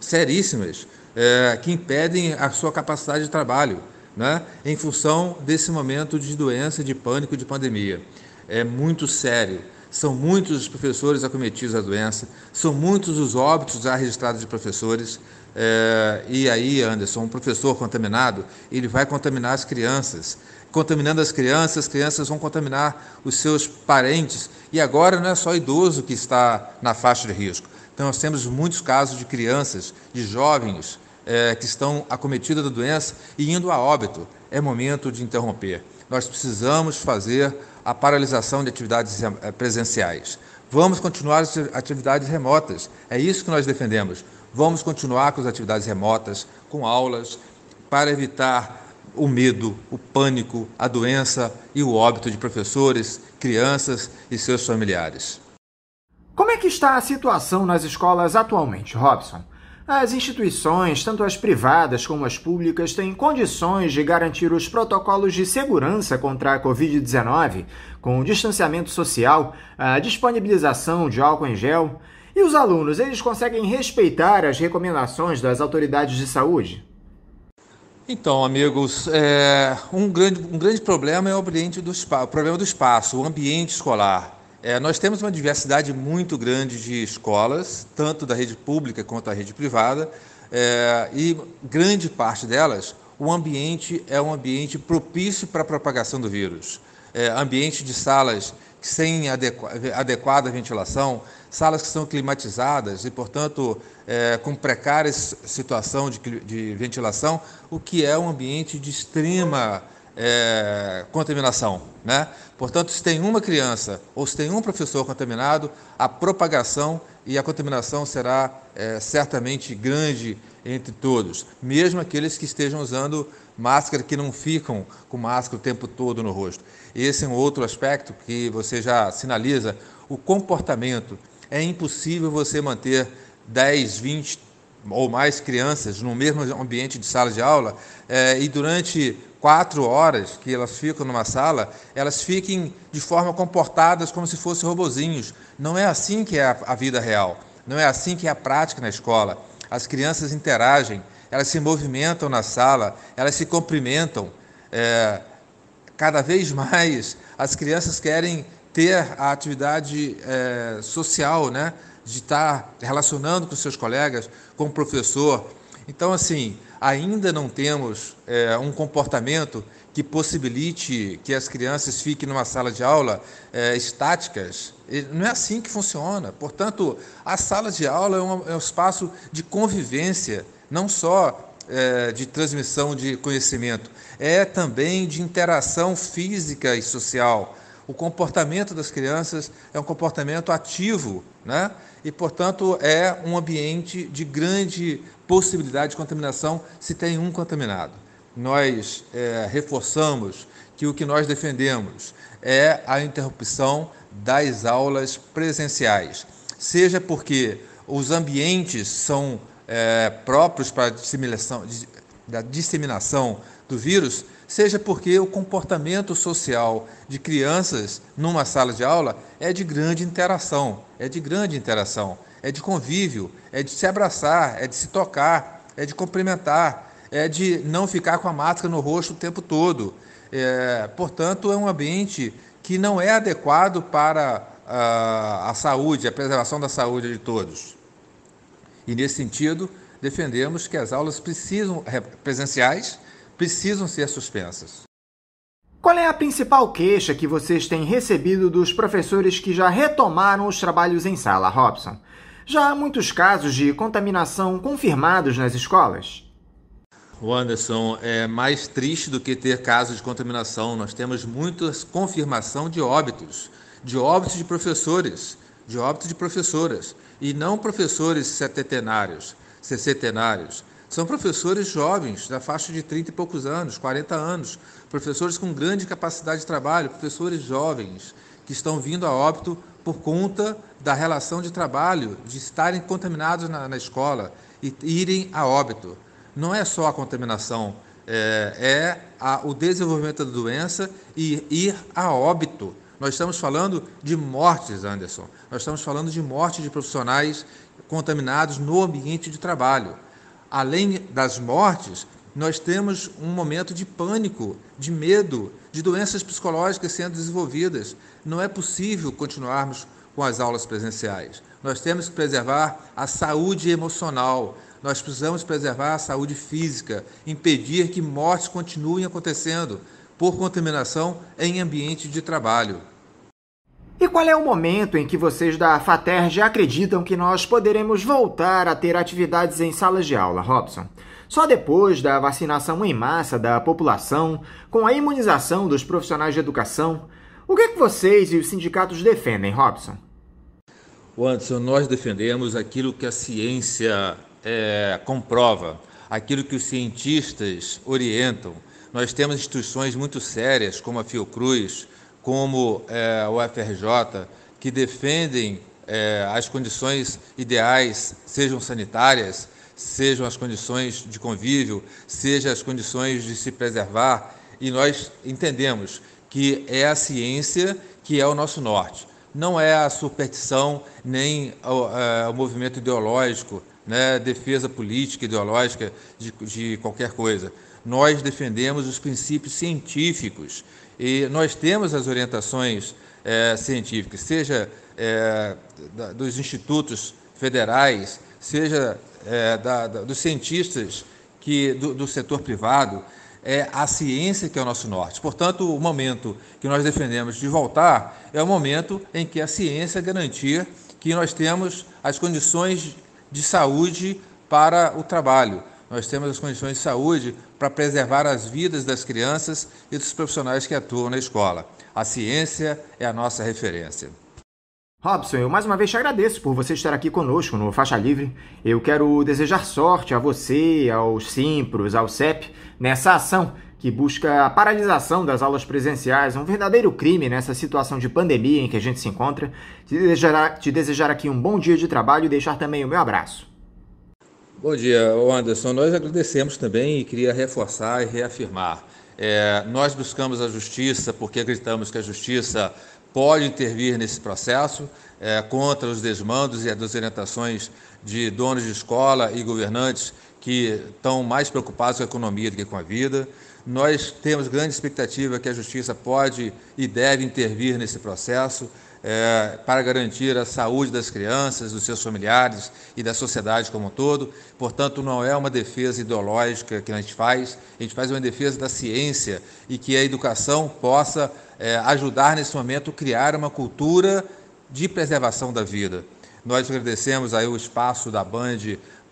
seríssimas, é, que impedem a sua capacidade de trabalho, né, em função desse momento de doença, de pânico, de pandemia. É muito sério. São muitos os professores acometidos da doença, são muitos os óbitos já registrados de professores. É, e aí, Anderson, um professor contaminado, ele vai contaminar as crianças contaminando as crianças, as crianças vão contaminar os seus parentes. E agora não é só idoso que está na faixa de risco. Então, nós temos muitos casos de crianças, de jovens é, que estão acometidas da doença e indo a óbito. É momento de interromper. Nós precisamos fazer a paralisação de atividades eh, presenciais. Vamos continuar as atividades remotas. É isso que nós defendemos. Vamos continuar com as atividades remotas, com aulas, para evitar o medo, o pânico, a doença e o óbito de professores, crianças e seus familiares. Como é que está a situação nas escolas atualmente, Robson? As instituições, tanto as privadas como as públicas, têm condições de garantir os protocolos de segurança contra a Covid-19, com distanciamento social, a disponibilização de álcool em gel. E os alunos, eles conseguem respeitar as recomendações das autoridades de saúde? Então, amigos, é, um, grande, um grande problema é o, ambiente do o problema do espaço, o ambiente escolar. É, nós temos uma diversidade muito grande de escolas, tanto da rede pública quanto da rede privada, é, e grande parte delas, o ambiente é um ambiente propício para a propagação do vírus. É, ambiente de salas sem adequada ventilação, salas que são climatizadas e, portanto, é, com precária situação de, de, ventilação, o que é um ambiente de extrema é, contaminação. Né? Portanto, se tem uma criança ou se tem um professor contaminado, a propagação e a contaminação será é, certamente grande entre todos, mesmo aqueles que estejam usando máscaras que não ficam com máscara o tempo todo no rosto. Esse é um outro aspecto que você já sinaliza, o comportamento. É impossível você manter 10, 20 ou mais crianças no mesmo ambiente de sala de aula é, e durante quatro horas que elas ficam numa sala, elas fiquem de forma comportadas como se fossem robozinhos. Não é assim que é a, a vida real, não é assim que é a prática na escola. As crianças interagem, elas se movimentam na sala, elas se cumprimentam. É, cada vez mais as crianças querem ter a atividade é, social, né? de estar tá relacionando com seus colegas, com o professor. Então, assim, ainda não temos é, um comportamento que possibilite que as crianças fiquem numa sala de aula é, estáticas. Não é assim que funciona. Portanto, a sala de aula é um, é um espaço de convivência não só é, de transmissão de conhecimento, é também de interação física e social. O comportamento das crianças é um comportamento ativo, né? e, portanto, é um ambiente de grande possibilidade de contaminação se tem um contaminado. Nós é, reforçamos que o que nós defendemos é a interrupção das aulas presenciais, seja porque os ambientes são é, próprios para a disseminação, da disseminação do vírus, seja porque o comportamento social de crianças numa sala de aula é de grande interação, é de grande interação, é de convívio, é de se abraçar, é de se tocar, é de cumprimentar, é de não ficar com a máscara no rosto o tempo todo. É, portanto, é um ambiente que não é adequado para a, a saúde, a preservação da saúde de todos. E nesse sentido, defendemos que as aulas precisam, eh, presenciais precisam ser suspensas. Qual é a principal queixa que vocês têm recebido dos professores que já retomaram os trabalhos em sala, Robson? Já há muitos casos de contaminação confirmados nas escolas? O Anderson, é mais triste do que ter casos de contaminação. Nós temos muita confirmação de óbitos, de óbitos de professores de óbito de professoras, e não professores setentenários, sessentenários. São professores jovens, da faixa de 30 e poucos anos, 40 anos, professores com grande capacidade de trabalho, professores jovens, que estão vindo a óbito por conta da relação de trabalho, de estarem contaminados na, na escola e irem a óbito. Não é só a contaminação, é, é a, o desenvolvimento da doença e ir a óbito. Nós estamos falando de mortes, Anderson. Nós estamos falando de morte de profissionais contaminados no ambiente de trabalho. Além das mortes, nós temos um momento de pânico, de medo, de doenças psicológicas sendo desenvolvidas. Não é possível continuarmos com as aulas presenciais. Nós temos que preservar a saúde emocional, nós precisamos preservar a saúde física, impedir que mortes continuem acontecendo, por contaminação em ambiente de trabalho. E qual é o momento em que vocês da FATERJ acreditam que nós poderemos voltar a ter atividades em salas de aula, Robson? Só depois da vacinação em massa da população, com a imunização dos profissionais de educação, o que, é que vocês e os sindicatos defendem, Robson? Anderson, nós defendemos aquilo que a ciência é, comprova, aquilo que os cientistas orientam, nós temos instituições muito sérias, como a Fiocruz, como é, a UFRJ, que defendem é, as condições ideais, sejam sanitárias, sejam as condições de convívio, sejam as condições de se preservar. E nós entendemos que é a ciência que é o nosso norte não é a superstição nem é, o, movimento ideológico, né, defesa política, ideológica de, de qualquer coisa. Nós defendemos os princípios científicos e nós temos as orientações é, científicas, seja é, da, dos institutos federais, seja é, da, da, dos cientistas que, do, do setor privado, é a ciência que é o nosso norte. Portanto, o momento que nós defendemos de voltar é o momento em que a ciência garantir que nós temos as condições de saúde para o trabalho, nós temos as condições de saúde para preservar as vidas das crianças e dos profissionais que atuam na escola. A ciência é a nossa referência. Robson, eu mais uma vez te agradeço por você estar aqui conosco no Faixa Livre. Eu quero desejar sorte a você, aos Simpros, ao CEP Nessa ação, que busca a paralisação das aulas presenciais, um verdadeiro crime nessa situação de pandemia em que a gente se encontra, te desejar, te desejar aqui um bom dia de trabalho e deixar também o meu abraço. Bom dia, Anderson. Nós agradecemos também e queria reforçar e reafirmar. É, nós buscamos a justiça porque acreditamos que a justiça pode intervir nesse processo é, contra os desmandos e as desorientações de donos de escola e governantes que estão mais preocupados com a economia do que com a vida. Nós temos grande expectativa que a Justiça pode e deve intervir nesse processo é, para garantir a saúde das crianças, dos seus familiares e da sociedade como um todo. Portanto, não é uma defesa ideológica que a gente faz, a gente faz uma defesa da ciência e que a educação possa é, ajudar nesse momento a criar uma cultura de preservação da vida. Nós agradecemos aí o espaço da Band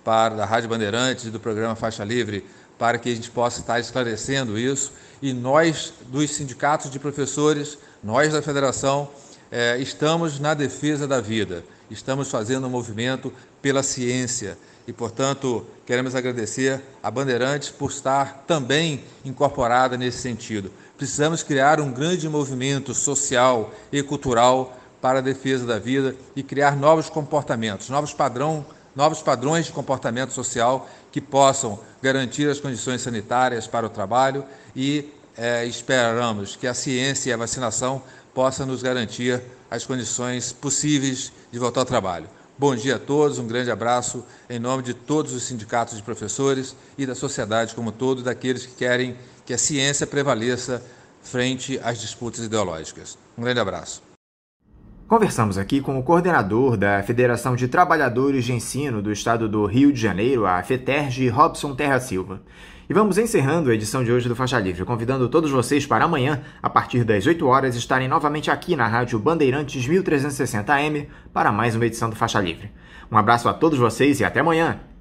para da Rádio Bandeirantes e do programa Faixa Livre para que a gente possa estar esclarecendo isso e nós dos sindicatos de professores, nós da federação é, estamos na defesa da vida, estamos fazendo um movimento pela ciência e, portanto, queremos agradecer a Bandeirantes por estar também incorporada nesse sentido. Precisamos criar um grande movimento social e cultural para a defesa da vida e criar novos comportamentos, novos padrão, novos padrões de comportamento social que possam garantir as condições sanitárias para o trabalho e é, esperamos que a ciência e a vacinação possam nos garantir as condições possíveis de voltar ao trabalho. Bom dia a todos, um grande abraço em nome de todos os sindicatos de professores e da sociedade como todo, daqueles que querem que a ciência prevaleça frente às disputas ideológicas. Um grande abraço. Conversamos aqui com o coordenador da Federação de Trabalhadores de Ensino do Estado do Rio de Janeiro, a FETERG, Robson Terra Silva. E vamos encerrando a edição de hoje do Faixa Livre, convidando todos vocês para amanhã, a partir das 8 horas, estarem novamente aqui na Rádio Bandeirantes 1360 AM para mais uma edição do Faixa Livre. Um abraço a todos vocês e até amanhã!